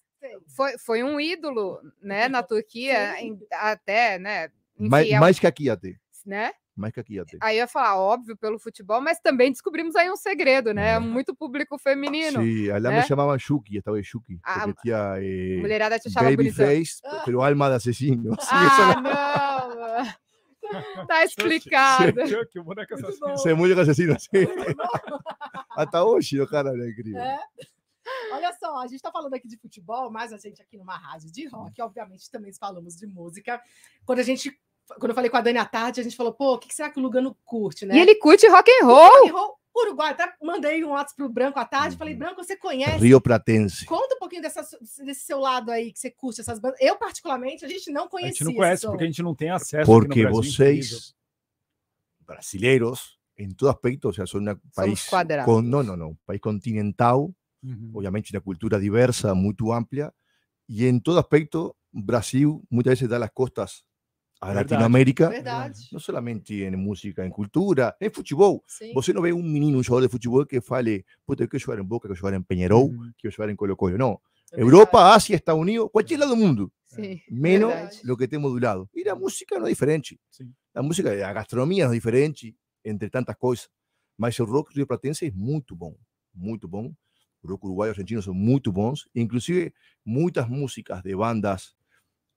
foi, foi um ídolo, né, na Turquia, em, até, né? Enfim, mais, é um... mais que aqui até. Né? Como é que aqui ia ter? Aí eu ia falar, óbvio, pelo futebol, mas também descobrimos aí um segredo, né? É. Muito público feminino. Sim, ela né? me chamava Chuki, estava Chucky. Ah, porque tinha. Eh, mulherada te chamava Babyface, pelo ah. alma de assassino. Assim, ah, não! tá explicado. Chucky, o boneco assassino. Você é muito assassino, assim. Até hoje, o cara é incrível. É. Olha só, a gente está falando aqui de futebol, mas a gente aqui numa rádio de rock, obviamente também falamos de música. Quando a gente quando eu falei com a Dani à tarde, a gente falou, pô, o que será que o Lugano curte, né? E ele curte rock and roll. Rock and roll Uruguai. Até mandei um WhatsApp pro Branco à tarde. Falei, Branco, você conhece? Rio Pratense. Conta um pouquinho dessa, desse seu lado aí que você curte essas bandas. Eu, particularmente, a gente não conhecia. A gente não conhece porque a gente não tem acesso. Porque vocês, incrível. brasileiros, em todo aspecto, ou seja, são um país. Com, não, não, não. Um país continental, uhum. obviamente, uma cultura diversa, muito ampla. E em todo aspecto, Brasil muitas vezes dá as costas A Latinoamérica, no não en música, en cultura, en futebol. ¿Vos Você não un um menino, um de futebol que fale, puta, eu jugar jogar Boca, que quero jogar em Peñarol que eu quero Colo-Colo. Não. Europa, Asia, Estados Unidos, cualquier lado del mundo. Menos lo que temos modulado lado. E música no es diferente. la A música, a gastronomia não é diferente, entre tantas cosas, Mas o rock rio-platense es muy bom, muito bom. rock uruguayo argentino son muy bons. Inclusive, muchas músicas de bandas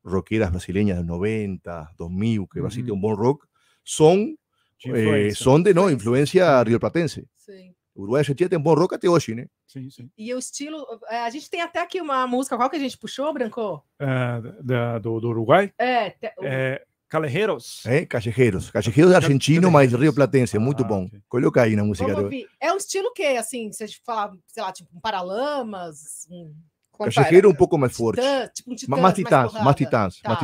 rockeras brasileñas de 90, 2000, que uh -huh. basicamente un buen rock, son, eh, son de no, influência rioplatense. platense O Uruguai Argentina tem um bom rock até hoje, né? Sim, sim. E o estilo. Eh, a gente tem até aqui uma música, qual que a gente puxou, Branco? Eh, da, do, do, Uruguai? É. Te... é eh, Calejeros. É, Callejeros. Callejeros argentino, mas Rio Platense. Muito ah, bom. Okay. Coloca aí na música. Do... É um estilo que, assim, se a gente falar, sei lá, tipo, um paralamas, um Cachafeira um pouco mais forte. Titã, tipo um tá. titãs, mais titãs, tá.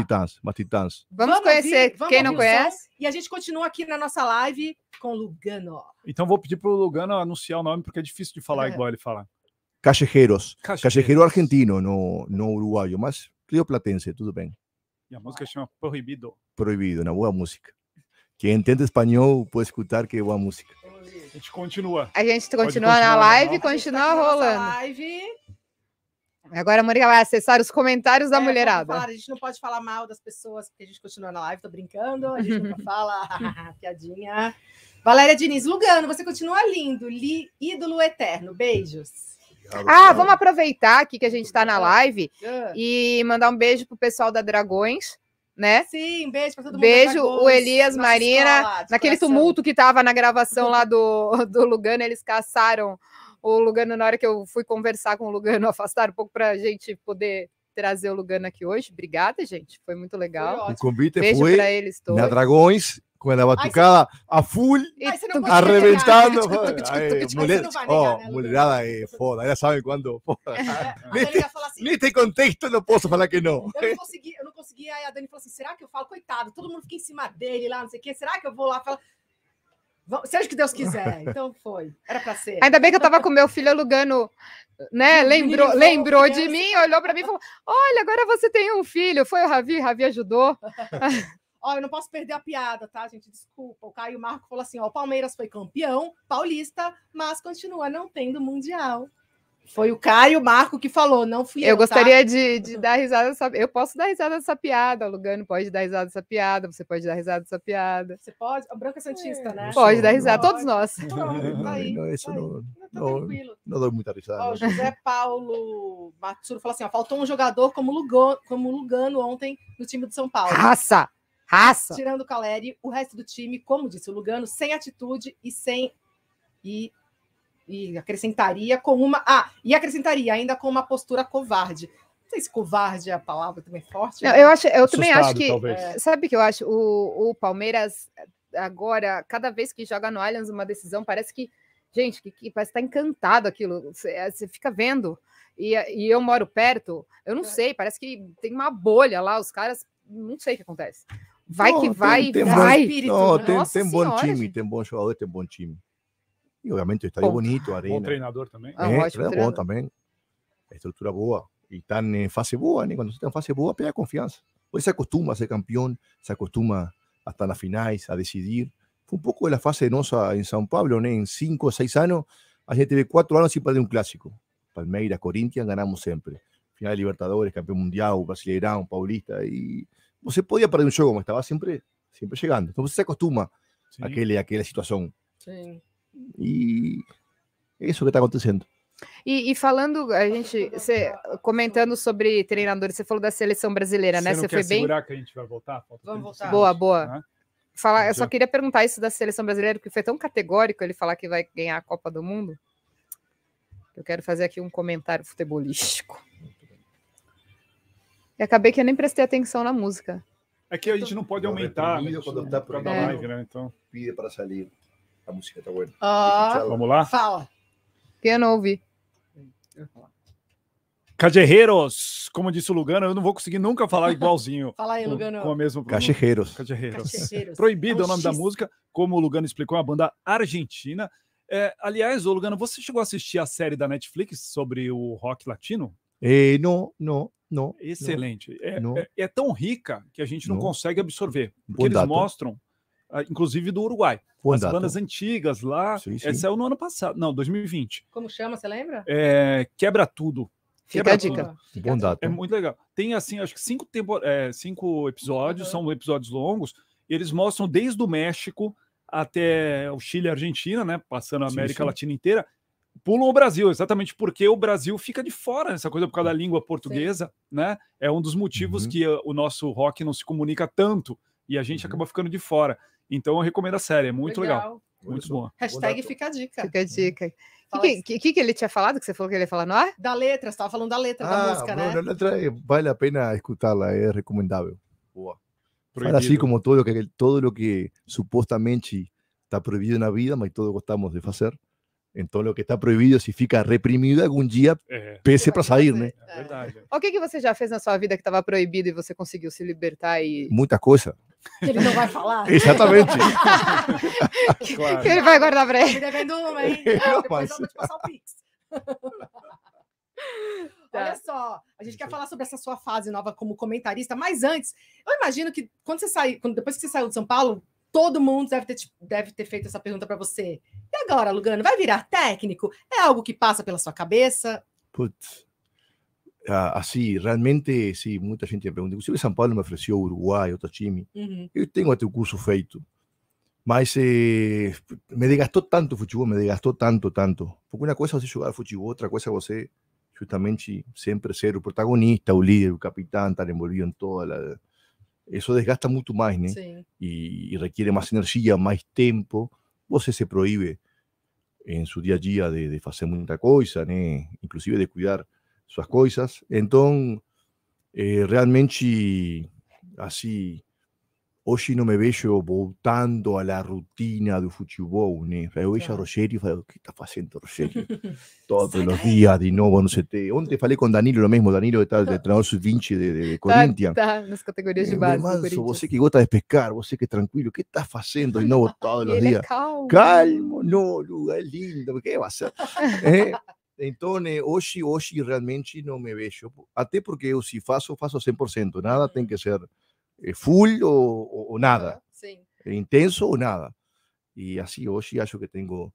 titãs. Vamos, vamos conhecer quem não conhece. E a gente continua aqui na nossa live com Lugano. Então vou pedir para o Lugano anunciar o nome, porque é difícil de falar é. igual ele fala. Cachejeros. Cachejeiro argentino, no, no uruguaio, mas platense tudo bem. E a música chama Proibido. Proibido, na boa música. Quem entende espanhol pode escutar que é boa música. A gente continua. A gente continua na live, continua rolando. Live. Agora, Mônica, vai acessar os comentários da é, mulherada. Falar, a gente não pode falar mal das pessoas, porque a gente continua na live, tô brincando, a gente nunca fala. Piadinha. Valéria Diniz, Lugano, você continua lindo, li, ídolo eterno. Beijos. Ah, vamos aproveitar aqui que a gente está na live ah. e mandar um beijo pro pessoal da Dragões, né? Sim, beijo para todo mundo. Beijo, o Elias, Marina. Escola, naquele coração. tumulto que tava na gravação lá do, do Lugano, eles caçaram o Lugano, na hora que eu fui conversar com o Lugano, afastar um pouco para a gente poder trazer o Lugano aqui hoje. Obrigada, gente. Foi muito legal. Foi o convite Beijo foi para eles todos. Na Dragões, com a batucada a full, arrebentando. Né? mulher... oh, mulherada é foda, já sabe quando. É, neste, assim, neste contexto não posso falar que não. Eu não consegui, eu não consegui. Aí a Dani falou assim: será que eu falo? Coitado, todo mundo fica em cima dele lá, não sei o quê. Será que eu vou lá falar? Seja o que Deus quiser. Então foi. Era para ser. Ainda bem que eu estava com meu filho alugando, né? Lembrou, lembrou de mim, assim. olhou para mim e falou: Olha, agora você tem um filho. Foi o Ravi, Ravi ajudou. Ó, eu não posso perder a piada, tá, gente? Desculpa. O Caio Marco falou assim: ó, o Palmeiras foi campeão paulista, mas continua não tendo mundial. Foi o Caio Marco que falou, não fui eu. Eu tá? gostaria tá? de, de, dar risada dessa, Eu posso dar risada dessa piada, Lugano pode dar risada dessa piada, você pode dar risada dessa piada. Você pode? A Branca é Santista, é, né? Pode dar risada, pode. todos nós. Não, dou muita risada. Ó, José Paulo Matsuro falou assim: ó, faltou um jogador como Lugano, como Lugano ontem no time do São Paulo. Raça! Raça! Tirando o Caleri, o resto do time, como disse o Lugano, sem atitude e sem. E e acrescentaria com uma. Ah, e acrescentaria ainda com uma postura covarde. Não sei se covarde é a palavra também é forte. Não, né? eu acho, eu Assustado, também acho que. É, sabe o que eu acho? O, o Palmeiras, agora, cada vez que joga no Allianz uma decisão, parece que. Gente, que, que parece estar tá encantado aquilo. Você é, fica vendo. E, e eu moro perto, eu não é. sei, parece que tem uma bolha lá, os caras. Não sei o que acontece. Vai oh, que vai, tem, Tem, vai. Bom, oh, tem, Nossa tem bom senhora, time, gente. tem bom jogador, tem bom time. y obviamente está muy bonito, arena. buen entrenador también. Ah, eh, entrenador. bueno también. estructura boa. y están en fase boa, y cuando están en fase boa, pega confianza. hoy se acostuma a ser campeón. se acostuma hasta las finales a decidir. Fue un poco de la fase de Nosa en San Pablo. en cinco o seis años, allí gente ve cuatro años sin perder un clásico. Palmeiras, Corinthians, ganamos siempre. Final de Libertadores, campeón mundial, Brasileirão, Paulista, y no se podía perder un juego como estaba siempre, siempre llegando. Entonces se acostuma a, aquella, a aquella situación. Sí. E é isso que está acontecendo. E, e, falando, a gente, comentando sobre treinadores, você falou da seleção brasileira, né? Você foi bem. que a gente vai voltar? Vamos voltar. Boa, boa. Né? Falar, eu só queria perguntar isso da seleção brasileira, porque foi tão categórico ele falar que vai ganhar a Copa do Mundo. Eu quero fazer aqui um comentário futebolístico. E acabei que eu nem prestei atenção na música. É que a gente não pode aumentar. Né? Quando tá é. live, né? Então. Pira para salir. A música tá boa. Oh, Vamos lá? Fala. Quem eu não ouvi? Cajerreiros, como disse o Lugano, eu não vou conseguir nunca falar igualzinho. Fala aí, Lugano. Com, com a mesma Cajerreiros. Cajerreiros. Proibido é o nome X. da música, como o Lugano explicou, é a banda argentina. É, aliás, ô Lugano, você chegou a assistir a série da Netflix sobre o rock latino? ei eh, não, não, não. Excelente. Não, é, não. É, é, tão rica que a gente não, não consegue absorver. Porque eles mostram ah, inclusive do Uruguai. As data. bandas antigas lá, sim, sim. essa é no ano passado, não, 2020. Como chama, você lembra? É, Quebra Tudo. Fica a dica. Bom dado. É muito legal. Tem, assim, acho que cinco, tempo, é, cinco episódios, uhum. são episódios longos, eles mostram desde o México até o Chile e a Argentina, né, passando a sim, América Latina inteira, pulam o Brasil, exatamente porque o Brasil fica de fora nessa coisa por causa da língua portuguesa, Sim. né? É um dos motivos uhum. que o nosso rock não se comunica tanto e a gente uhum. acaba ficando de fora. Então eu recomendo a série, é muito legal. legal. Muito bom. Hashtag fica a dica. Fica a dica. O que, que, que, que, ele tinha falado que você falou que ele ia falar no Da letra, você estava falando da letra ah, da música, não, né? Da letra é, vale a pena escutá-la, é recomendável. Boa. Proibido. Fala assim como tudo que tudo o que supostamente está proibido na vida, mas todos gostamos de fazer. Então, o que está proibido, se fica reprimido, algum dia é. pese para sair, né? É verdade. O que, que você já fez na sua vida que estava proibido e você conseguiu se libertar? e Muita coisa. Que ele não vai falar. Né? Exatamente. claro. Que ele vai guardar pra ele. Me devendo uma, hein? Depois eu vou te passar o Pix. Tá. Olha só, a gente quer falar sobre essa sua fase nova como comentarista, mas antes, eu imagino que quando você quando depois que você saiu de São Paulo, todo mundo deve ter, deve ter feito essa pergunta para você. E agora, Lugano, vai virar técnico? É algo que passa pela sua cabeça? Putz, Ah, así, realmente, sí, mucha gente me pregunta, Inclusive San Pablo me ofreció Uruguay, otra yo tengo este curso feito. Mas eh, me desgastó tanto fútbol me desgastó tanto, tanto. Porque una cosa es jugar jugar otra otra cosa es justamente siempre ser un protagonista, un líder, un capitán, estar envolvido en toda la... Eso desgasta mucho más, ¿no? Y, requiere más energía, más tiempo. Vos se prohíbe en su día a día de, de hacer mucha cosa, Inclusive de cuidar sus cosas, entonces eh, realmente, así hoy no me yo, voltando a la rutina de né? Eu vejo a Rogerio y falo, ¿qué está haciendo Rogerio? Todos los días de no, no sé te... Ontem falei con Danilo lo mismo? Danilo está de entrenador sub de, de Corinthians. está, en las categorías de eh, base. vos você que gosta de pescar, vos que tranquilo, ¿qué está fazendo de nuevo todos los días. calmo. Calmo, no, lugar lindo, ¿qué va a hacer? ¿Eh? Entonces, hoy, eh, oshi realmente no me veo. até porque yo si faço, faço 100%, nada tiene que ser eh, full o nada, Sí. Eh, intenso o nada. Y así hoy, acho que tengo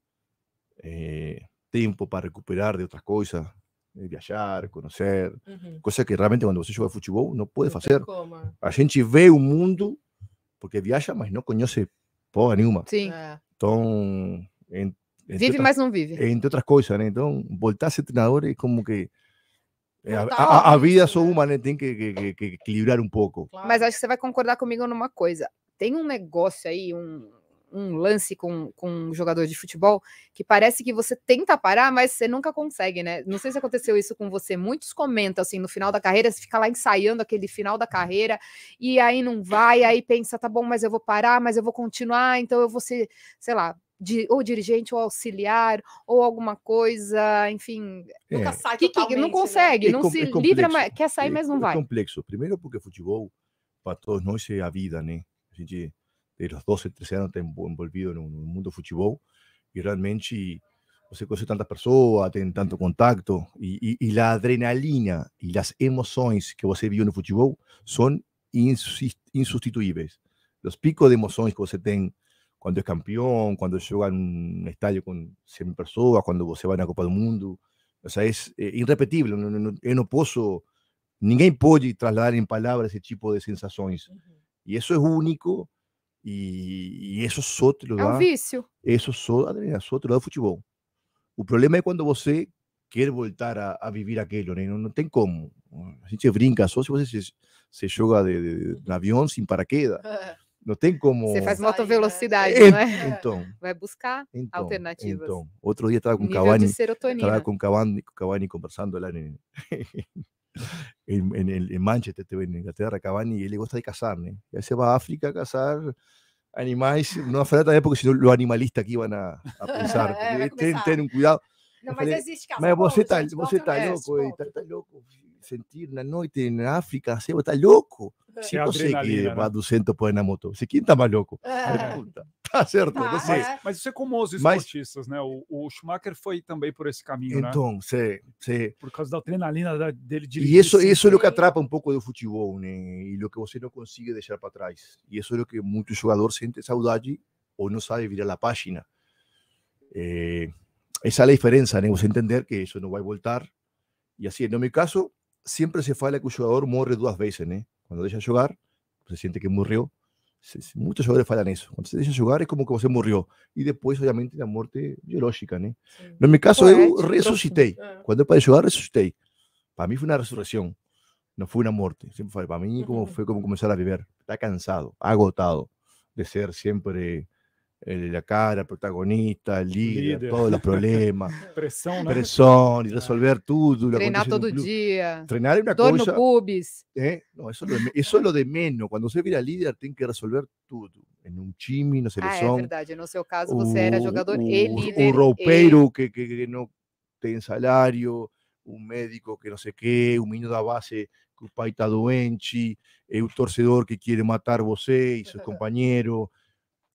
tiempo para recuperar de otras cosas. viajar, conocer. cosas que realmente cuando se juega fútbol no puede hacer. hacer. A gente ve un mundo porque viaja, mas no conoce poca ni una. Entonces Vive, mas não vive. Entre outras né? então voltar a ser treinador é como que. A, a, a, vida só uma, né? Tem que, que, que, equilibrar um pouco. Mas acho que você vai concordar comigo numa coisa. Tem um negócio aí, um, um lance com, com um jogador de futebol que parece que você tenta parar, mas você nunca consegue, né? Não sei se aconteceu isso com você. Muitos comentam assim, no final da carreira, você fica lá ensaiando aquele final da carreira e aí não vai, aí pensa, tá bom, mas eu vou parar, mas eu vou continuar, então eu vou ser, sei lá, de, ou dirigente, ou auxiliar, ou alguma coisa, enfim, é. nunca sai que, que não né? consegue, né? não é, se é livra, mas, quer sair, é mas não é vai. É complexo. Primeiro porque futebol, para todos nós, é a vida, né? A gente, desde os 12, 13 anos, está envolvido no mundo do futebol, e realmente você conhece tanta pessoa, tem tanto contato, e, e, e a adrenalina e as emoções que você viu no futebol são insubstituíveis. Os picos de emoções que você tem cuando es campeón, cuando juega en un estadio con 100 personas, cuando va a la Copa del Mundo. O sea, es eh, irrepetible. No, no, puedo, ninguém puede trasladar en palabras ese tipo de sensaciones. Y eso es único. Y, eso es otro. lo da... Eso Eso lado te futebol. O problema es cuando você quer voltar a, vivir aquello, no no cómo. tem como. A gente brinca solo si você se, se joga de, de, no tem como. Você faz motovelocidade, é, não é? Então. Vai buscar alternativas. Então, outro dia estava com o Kawane. Estava com o conversando lá em, en, en, en, Manchester, en Inglaterra, Cavani, y él le gusta de cazar, ¿no? él se va a África a cazar animales, no falta también porque no, los animalistas aquí iban a, a pensar. é, ten, um cuidado. Não, falei, mas existe casa. Mas você tá, você tá louco, tá, tá louco. Sentir na noite na África, você tá louco. É. Se é conseguir, né? 200 põe na moto. Se quinta tá maluco, É. Tá, tá certo. Tá, Mas, mas isso é como os esportistas, mas, né? O, o, Schumacher foi também por esse caminho, né? então, né? se, se... Por causa da adrenalina da, dele dirigir. E isso, isso é o que atrapa um pouco do futebol, né? E o que você não consegue deixar para trás. E isso é o que muitos jogadores sentem saudade ou não sabe virar a página. É, essa é a diferença, né? Você entender que isso não vai voltar. E assim, no meu caso, sempre se fala que o jogador morre duas vezes, né? Cuando de jugar, se siente que murió. Muchos jugadores fallan eso. Cuando se de jugar es como que se murió. Y después, obviamente, la muerte biológica, ¿no? En mi caso, yo resucité. Ah. Cuando para de jugar, resucité. Para mí fue una resurrección. No fue una muerte. Siempre fue, para mí como, fue como comenzar a vivir. Está cansado, agotado de ser siempre la cara, el protagonista, el líder, todos los problemas, presión, presión pressão resolver todo entrenar todo el día é uma una No pubis. Eh? No, eso, eso es lo de menos. cuando se vira líder, tiene que resolver todo en un time, na seleção. Ah, es verdade. No seu caso, você era jogador e líder. O roupeiro que, que, que não tem salário, um médico que no sé qué un um de base que o pai está doente, un torcedor que quiere matar você e sus compañeros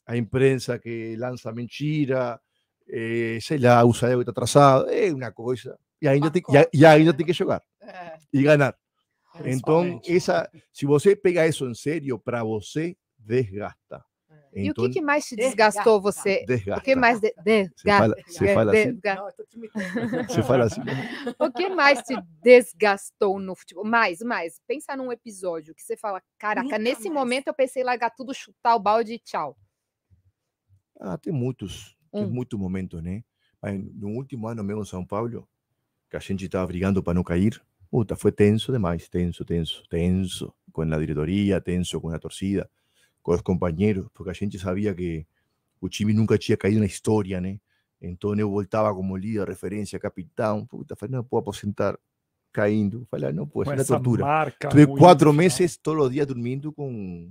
a imprensa que lança mentira, eh, sei lá, usa salário está atrasado, é uma coisa. E ainda, tem, e, e ainda tem que jogar é. e ganhar. Então, essa, se você pega isso em sério, para você desgasta. E eh. então, eh? o que, que, mais te desgastou você? Desgasta. O que mais de, desgasta? Você fala, você fala assim? Você fala assim. O que mais te desgastou no futebol? Mais, mais. Pensa num episódio que você fala, caraca, Nunca nesse mais. momento eu pensei em largar tudo, chutar o balde e tchau. Ah, tem mm. muchos, momentos, né? ¿eh? Ah, en el último año, mesmo en São Paulo, que a gente estaba brigando para no caer, puta, fue tenso demais, tenso, tenso, tenso, con la directoría, tenso con la torcida, con los compañeros, porque a gente sabía que Uchimi nunca había caído na historia, né? ¿eh? Então eu voltava como líder, referencia, capitán, puta, no puedo aposentar caindo, falei, no pô, é una tortura. Tuve cuatro meses todos los días durmiendo con.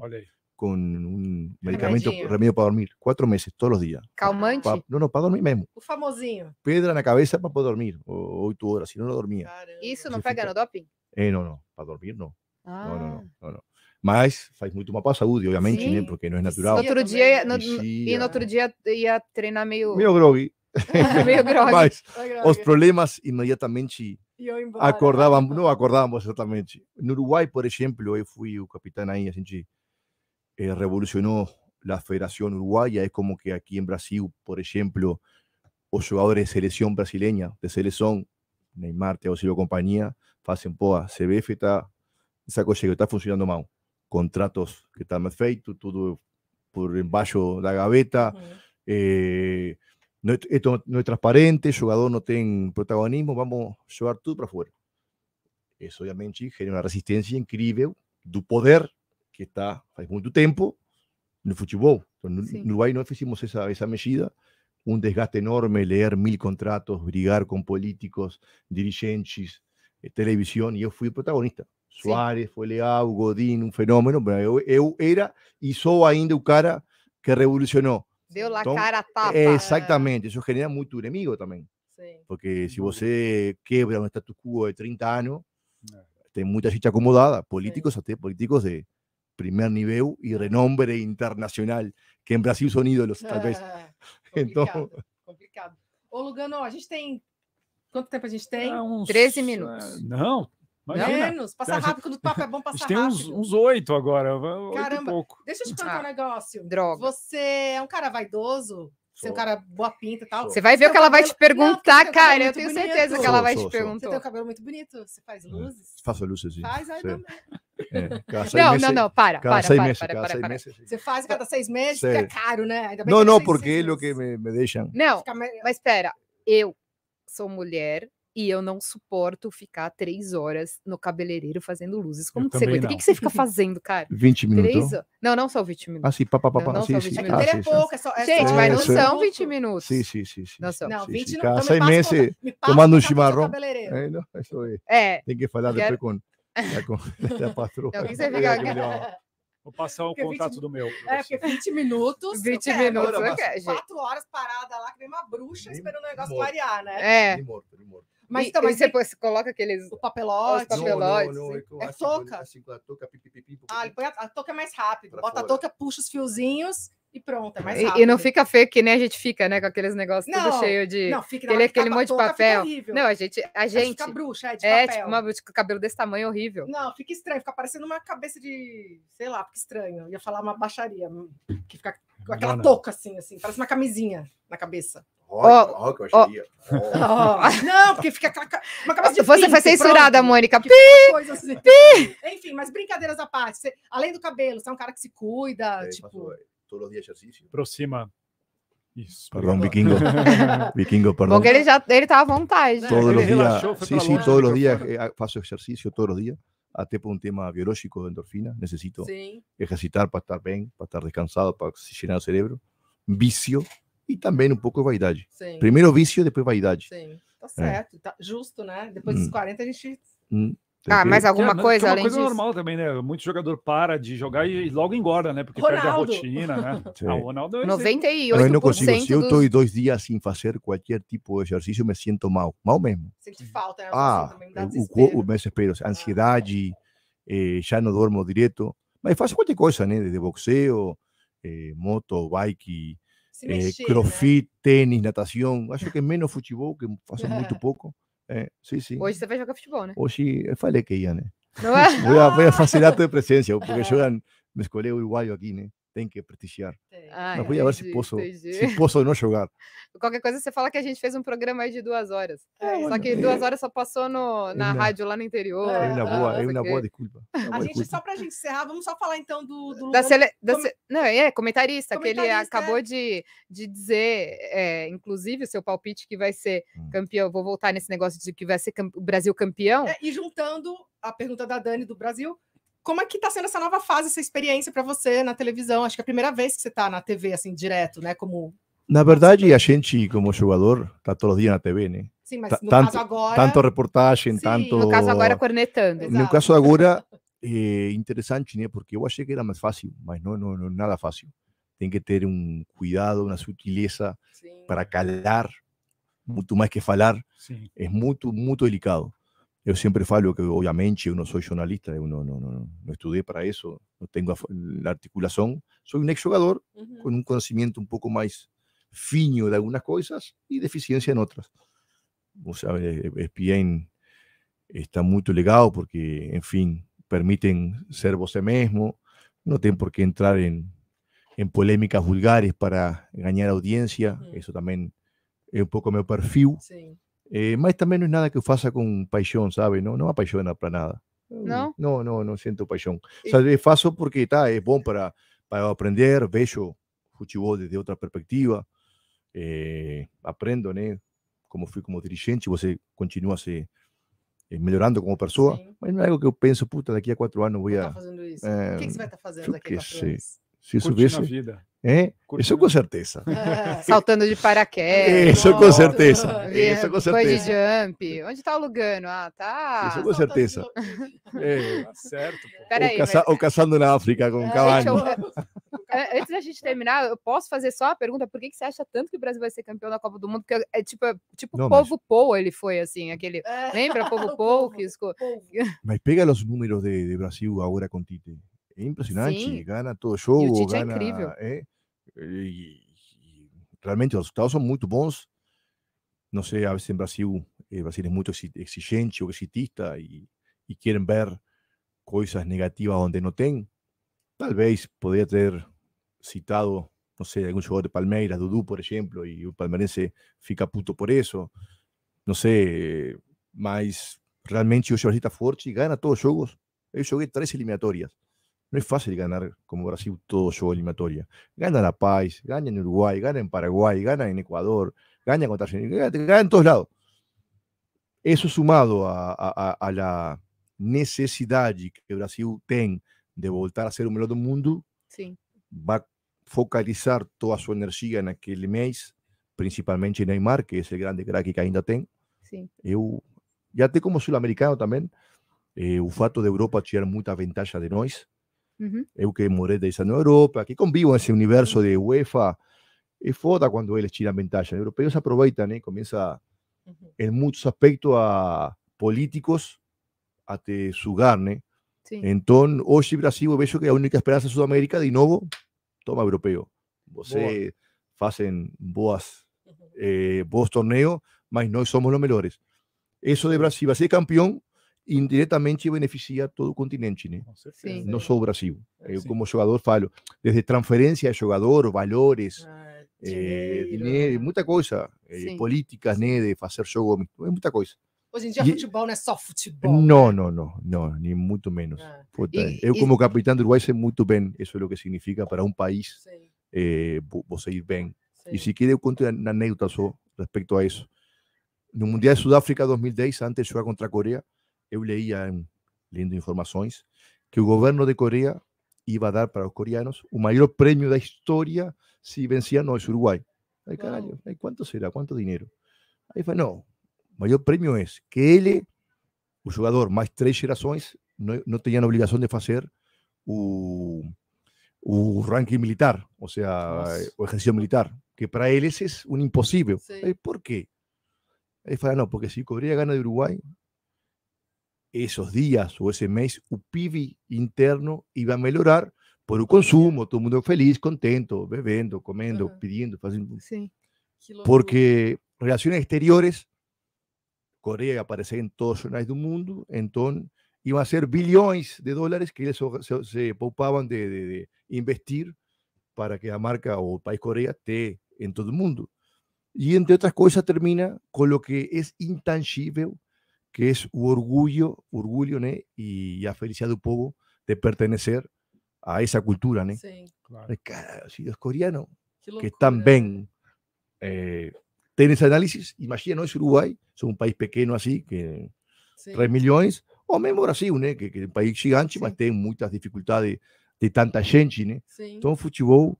con un medicamento, Remedinho. remedio para dormir, cuatro meses, todos los días. ¿Calmante? Pa, no, no, para dormir mesmo. O famosinho. Pedra na cabeça para poder dormir, o, oito horas, si no, no dormía. Isso não pega no doping? É, não, não, para dormir não. Ah. Não, não, não, não, Mas faz muito mal para a saúde, obviamente, Sim. né? ¿eh? Porque não é natural. Outro dia, no, e no outro dia ia treinar meio. Meio groggy. meio Mas os problemas imediatamente acordavam, não acordávamos exatamente. No Uruguai, por exemplo, eu fui o capitão aí, a gente Eh, revolucionó la Federación Uruguaya. Es como que aquí en Brasil, por ejemplo, los jugadores de selección brasileña, de selección, Neymar, Teo Silva compañía, hacen poa, CBF está, esa cosa que está funcionando mal. Contratos que están mal feitos, todo por embaixo la gaveta. Eh, esto no es transparente, el jugador no tiene protagonismo, vamos a llevar todo para afuera. Eso obviamente genera una resistencia increíble del poder que está hace mucho tiempo, no el fútbol. no, Uruguay no hicimos esa medida. Un desgaste enorme, leer mil contratos, brigar con políticos, dirigentes, eh, televisión, y yo fui protagonista. Suárez, fue Leao, Godín un fenómeno. pero Eu, era y soy ainda cara que revolucionó. Deu la cara a tapa. Exactamente. Eso genera mucho enemigo también. Porque si vos quebra un estatus quo de 30 años, tenés mucha chicha acomodada, políticos hasta políticos de primer nivel y renombre internacional, que en Brasil son ídolos, ah, tal vez. Complicado, então... complicado. Ô, Lugano, a gente tem. Quanto tempo a gente tem? Ah, é uns... 13 minutos. Não, Imagina. Menos, passa rápido, quando o papo é bom, passar rápido. A gente tem uns oito agora, Caramba, deixa eu te hum. contar um ah, negócio. Droga. Você é um cara vaidoso, você um cara boa pinta e tal. Você vai ver o que ela cabelo... vai te perguntar, não, cara. Eu tenho bonito. certeza que ela vai sou, te perguntar. Você tem o um cabelo muito bonito. Você faz é. luzes? Faço luzes. Faz, aí também. É, não, não, não, para, para, para, meses, para, para, para, meses. Você faz cada seis meses, que é caro, né? Ainda bem não, que não, porque é o que me, me deixa Não, mas espera, eu sou mulher, e eu não suporto ficar três horas no cabeleireiro fazendo luzes. Como que você aguenta? O que, que, você fica fazendo, cara? 20 minutos. Três... Não, não são 20 minutos. Ah, sim, pá, pa pa não, não 20 minutos. é pouco, é só, é Gente, é, mas não são 20 minutos. Sim, sim, sim. sim não são. Não, 20 minutos. não. Ah, imensa. Tomar tomando chimarrão. É, não, é isso aí. É. Tem que falar é depois né, com, com né, a patroa. Não, você fica... Vou passar o contato 20, do meu. É, porque 20 minutos. 20 quero, minutos, quero, Quatro horas parada lá, que nem uma bruxa esperando o negócio variar né? É. Morto, morto. Mas, então, mas depois você coloca aqueles. O papelote. Não, papelotes, não, não, é, toca. touca. Assim, a touca, pipi, pipi, pipi, ah, ele põe a, a touca é mais rápido. Bota fora. a touca, puxa os fiozinhos e pronto, é mais rápido. E, e, não fica feio que nem a gente fica, né? Com aqueles negócios não, tudo cheio de. Não, fica aquele, aquele monte de papel. Não, a gente. A gente fica bruxa, é de é, Tipo, uma, com cabelo desse tamanho horrível. Não, fica estranho, fica parecendo uma cabeça de. Sei lá, fica estranho. Eu ia falar uma baixaria. Hum, que fica com aquela touca assim, assim, parece uma camisinha na cabeça. Rock, oh, rock, eu acharia. Oh. Oh. Não, porque fica aquela, uma cabeça de Você foi censurada, pronto, Mônica. Pi, assim. pi. Enfim, mas brincadeiras à parte. Você, além do cabelo, você é um cara que se cuida, é, tipo... Todos os dias exercício. Aproxima. Isso. Perdão, vikingo. vikingo, perdão. Porque ele já ele tá à vontade. Todos os dias. Sim, sim, todos os dias faço exercício, todos os dias. Até por um tema biológico de endorfina. Necessito sim. exercitar para estar bem, para estar descansado, para oxigenar o cérebro. vício e também um pouco de vaidade. Sim. Primeiro o vício, depois vaidade. Sim, tá é. certo, é. tá justo, né? Depois hum. dos 40 a gente. Hum. ah, mais alguma é, é coisa é além coisa disso? normal também, né? Muito jogador para de jogar e logo engorda, né? Porque Ronaldo. perde a rotina, né? ah, o Ronaldo é 98%. Eu não consigo. Se eu estou dois dias sem fazer qualquer tipo de exercício, me sinto mal. Mal mesmo. Sente falta, né? Ah, o o o meu desespero. Ansiedade, ah. eh, já não dormo direto Mas faço qualquer coisa, né? De boxeio eh, moto, bike, eh, crossfit, natación natação. Acho que menos futebol, que faço muito poco eh, hoy sim, sim. Hoje você vai jogar futebol, né? Hoje, eu falei que ia, né? a, vou a facilitar porque jogam ah. meus colegas uruguaios aqui, né? tem que prestigiar. Tem. Mas vou ver se posso, se posso não jogar. Qualquer coisa você fala que a gente fez um programa aí de duas horas. É, só que é. duas horas só passou no, na é. rádio lá no interior. É uma boa, ah, é uma boa desculpa. É a gente, só pra gente encerrar, vamos só falar então do... do da da Não, é comentarista, comentarista que ele é. acabou de, de dizer, é, inclusive, o seu palpite que vai ser hum. campeão. Vou voltar nesse negócio de que vai ser o Brasil campeão. e juntando a pergunta da Dani do Brasil como é que está sendo essa nova fase, essa experiência para você na televisão? Acho que é a primeira vez que você está na TV, assim, direto, né? Como... Na verdade, a gente, como jogador, está todos os dias na TV, né? Sim, mas no tanto, caso agora... Tanto reportagem, Sim, tanto... no caso agora, cornetando. Exato. No caso agora, é interessante, né? Porque eu achei que era mais fácil, mas não, não, não é nada fácil. Tem que ter um cuidado, uma sutileza Sim. para calar, muito mais que falar. Sim. É muito, muito delicado. Yo siempre falo que, obviamente, uno soy soy jornalista, no no no no para eso, no tengo la articulación. Soy un exjugador con un conocimiento un poco más fino de algunas cosas y deficiencia en otras. O sea, ESPN está muy legado porque, en fin, permiten ser vos mismo, no tienen por qué entrar en polémicas vulgares para ganar audiencia. Eso también es un poco mi perfil. Sí. Eh, mas também não é nada que eu faça com paixão, sabe? Não, não apaixona para nada. Não? Não, não, não sinto paixão. E... Sabe, faço porque tá, é bom para, para aprender, vejo futebol desde outra perspectiva, eh, aprendo, né? Como fui como dirigente, você eh, continua se eh, eh, melhorando como pessoa, Sim. mas não é algo que eu penso, puta, daqui a quatro anos vou Tá fazendo isso. É... o que, você vai estar fazendo daqui a quatro anos? Se, se soubesse... Hein? É? Isso com certeza. Saltando de paraquedas. Isso é. com certeza. Isso com certeza. jump. Onde está o Lugano? Ah, tá. Isso com certeza. É. Tá certo. ou, caça, mas... caçando na África com ah, cavalo. Eu... É, antes da gente terminar, eu posso fazer só a pergunta: por que, que você acha tanto que o Brasil vai ser campeão da Copa do Mundo? Porque é tipo, é, tipo o povo mas... Pou, ele foi assim, aquele. É. Lembra povo Pou que esco... Mas pega os números de, de Brasil agora com Tite. É impressionante, Sim. gana todo jogo. E o Tite gana, é incrível. É, y realmente los resultados son muy buenos no sé, a veces en Brasil, eh, Brasil es muy exigente o exitista y quieren ver cosas negativas donde no ten tal vez podría haber citado, no sé algún jugador de Palmeiras, Dudu, por ejemplo, y un palmeirense fica puto por eso. No sé, más realmente yo Brasil fuerte y gana todos los juegos. Yo jugué tres eliminatorias. No es fácil ganar como Brasil todo su eliminatoria. Gana La Paz, gana en Uruguay, gana en Paraguay, gana en Ecuador, gana contra Argentina, gana, en todos lados. Eso sumado a, la necesidad que Brasil tiene de volver a ser un melón del mundo, va a focalizar toda su energía en aquel mes, principalmente Neymar, que es el grande crack que ainda ten. Eh, ya te como sudamericano también, el eh, fato Europa tirar mucha ventaja de nosotros. Eu que morei 10 Europa, que convivo en ese universo de UEFA. Es foda él eles China ventaja Los europeos aproveitam, ¿eh? né? en muchos aspectos, a políticos a te sugar, Entonces hoy Brasil, eu que la única esperanza de Sudamérica, de nuevo, toma europeo Você Boa. fazem boas, eh, bons mas no somos los mejores Eso de Brasil, así ser campeón indirectamente beneficia todo el continente, no solo Brasil. Eh, como jugador falo desde transferencia de jogador, valores, ah, eh, dinheiro. muita eh, políticas, né, de fazer jogo, mucha muita coisa. Hoje em dia, e... só futebol. Não, menos. Ah. yo como capitán de Uruguay sé muy bien eso es lo que significa para un país eh, você ir bem. y si se quiser, eu conto respecto a en el Mundial de Sudáfrica 2010, antes de contra Corea yo leía, lindo informaciones, que el gobierno de Corea iba a dar para los coreanos mayor premio de la historia si vencían a es Uruguay. Ay, caralho, ¿cuánto será? ¿Cuánto dinero? Ahí fue, no, el mayor premio es que él, el jugador, más tres gerações, no, no tenían obligación de hacer un ranking militar, o sea, o ejercicio militar, que para él ese es un imposible. ¿Por qué? Ahí fue, no, porque si Corea gana de Uruguay, esos días o ese mes el PIB interno iba a mejorar por el consumo, todo el mundo feliz, contento, bebiendo, comiendo, pidiendo, haciendo. Porque relaciones exteriores, Corea aparece en todos los jornales del mundo, entonces iban a ser billones de dólares que se, se poupaban de, de, de, investir para que la marca o el país Corea esté en todo el mundo. Y entre otras cosas termina con lo que es intangible que es un orgullo, y né? Y a felicidad povo de pertenecer a esa cultura, né? Sí. Claro. los coreanos, que también eh, tienen ese análisis, es Uruguay, es un país pequeño así, que sí. 3 millones, o mismo Brasil, Que, que un país gigante, pero tiene muchas dificultades de tanta gente, né? Sí. fútbol futebol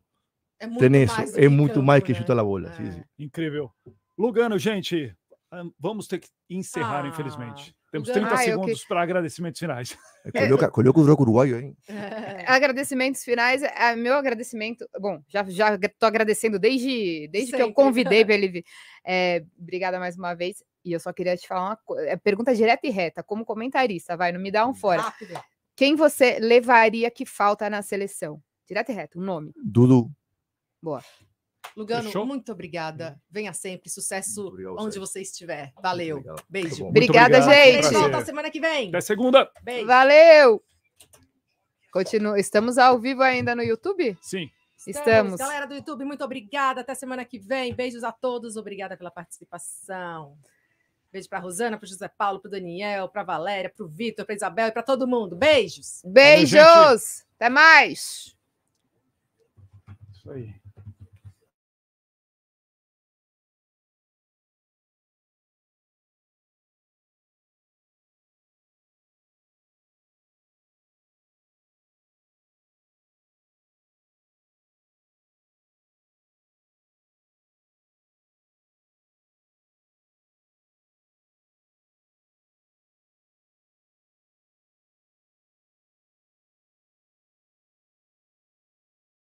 tiene eso. mucho que chutar la bola. Eh. increíble, Lugano, gente, Ah, vamos ter que encerrar, ah. infelizmente. Temos 30 então- ah, segundos que... para agradecimentos finais. É, colheu, com o jogo uruguaio, hein? É. Agradecimentos finais. É, meu agradecimento. Bom, já já estou agradecendo desde, desde que eu convidei para ele vir. É, obrigada mais uma vez. E eu só queria te falar uma é, Pergunta direta e reta, como comentarista, vai, não me dá um fora. Rápido. Quem você levaria que falta na seleção? Direto e reto, um nome. Dudu. Boa. Lugano, Fechou? muito obrigada. Uhum. Venha sempre, sucesso obrigado, onde você estiver. Valeu. Obrigado. Beijo. Obrigada, gente. Até volta semana que vem. Até segunda. Beijo. Valeu. Continua. Estamos ao vivo ainda no YouTube? Sim. Estamos. Estamos. Galera do YouTube, muito obrigada. Até semana que vem. Beijos a todos. Obrigada pela participação. Beijo para Rosana, para José Paulo, para Daniel, para Valéria, para o Vitor, para Isabel e para todo mundo. Beijos. Beijos. Valeu, Até mais. Isso aí.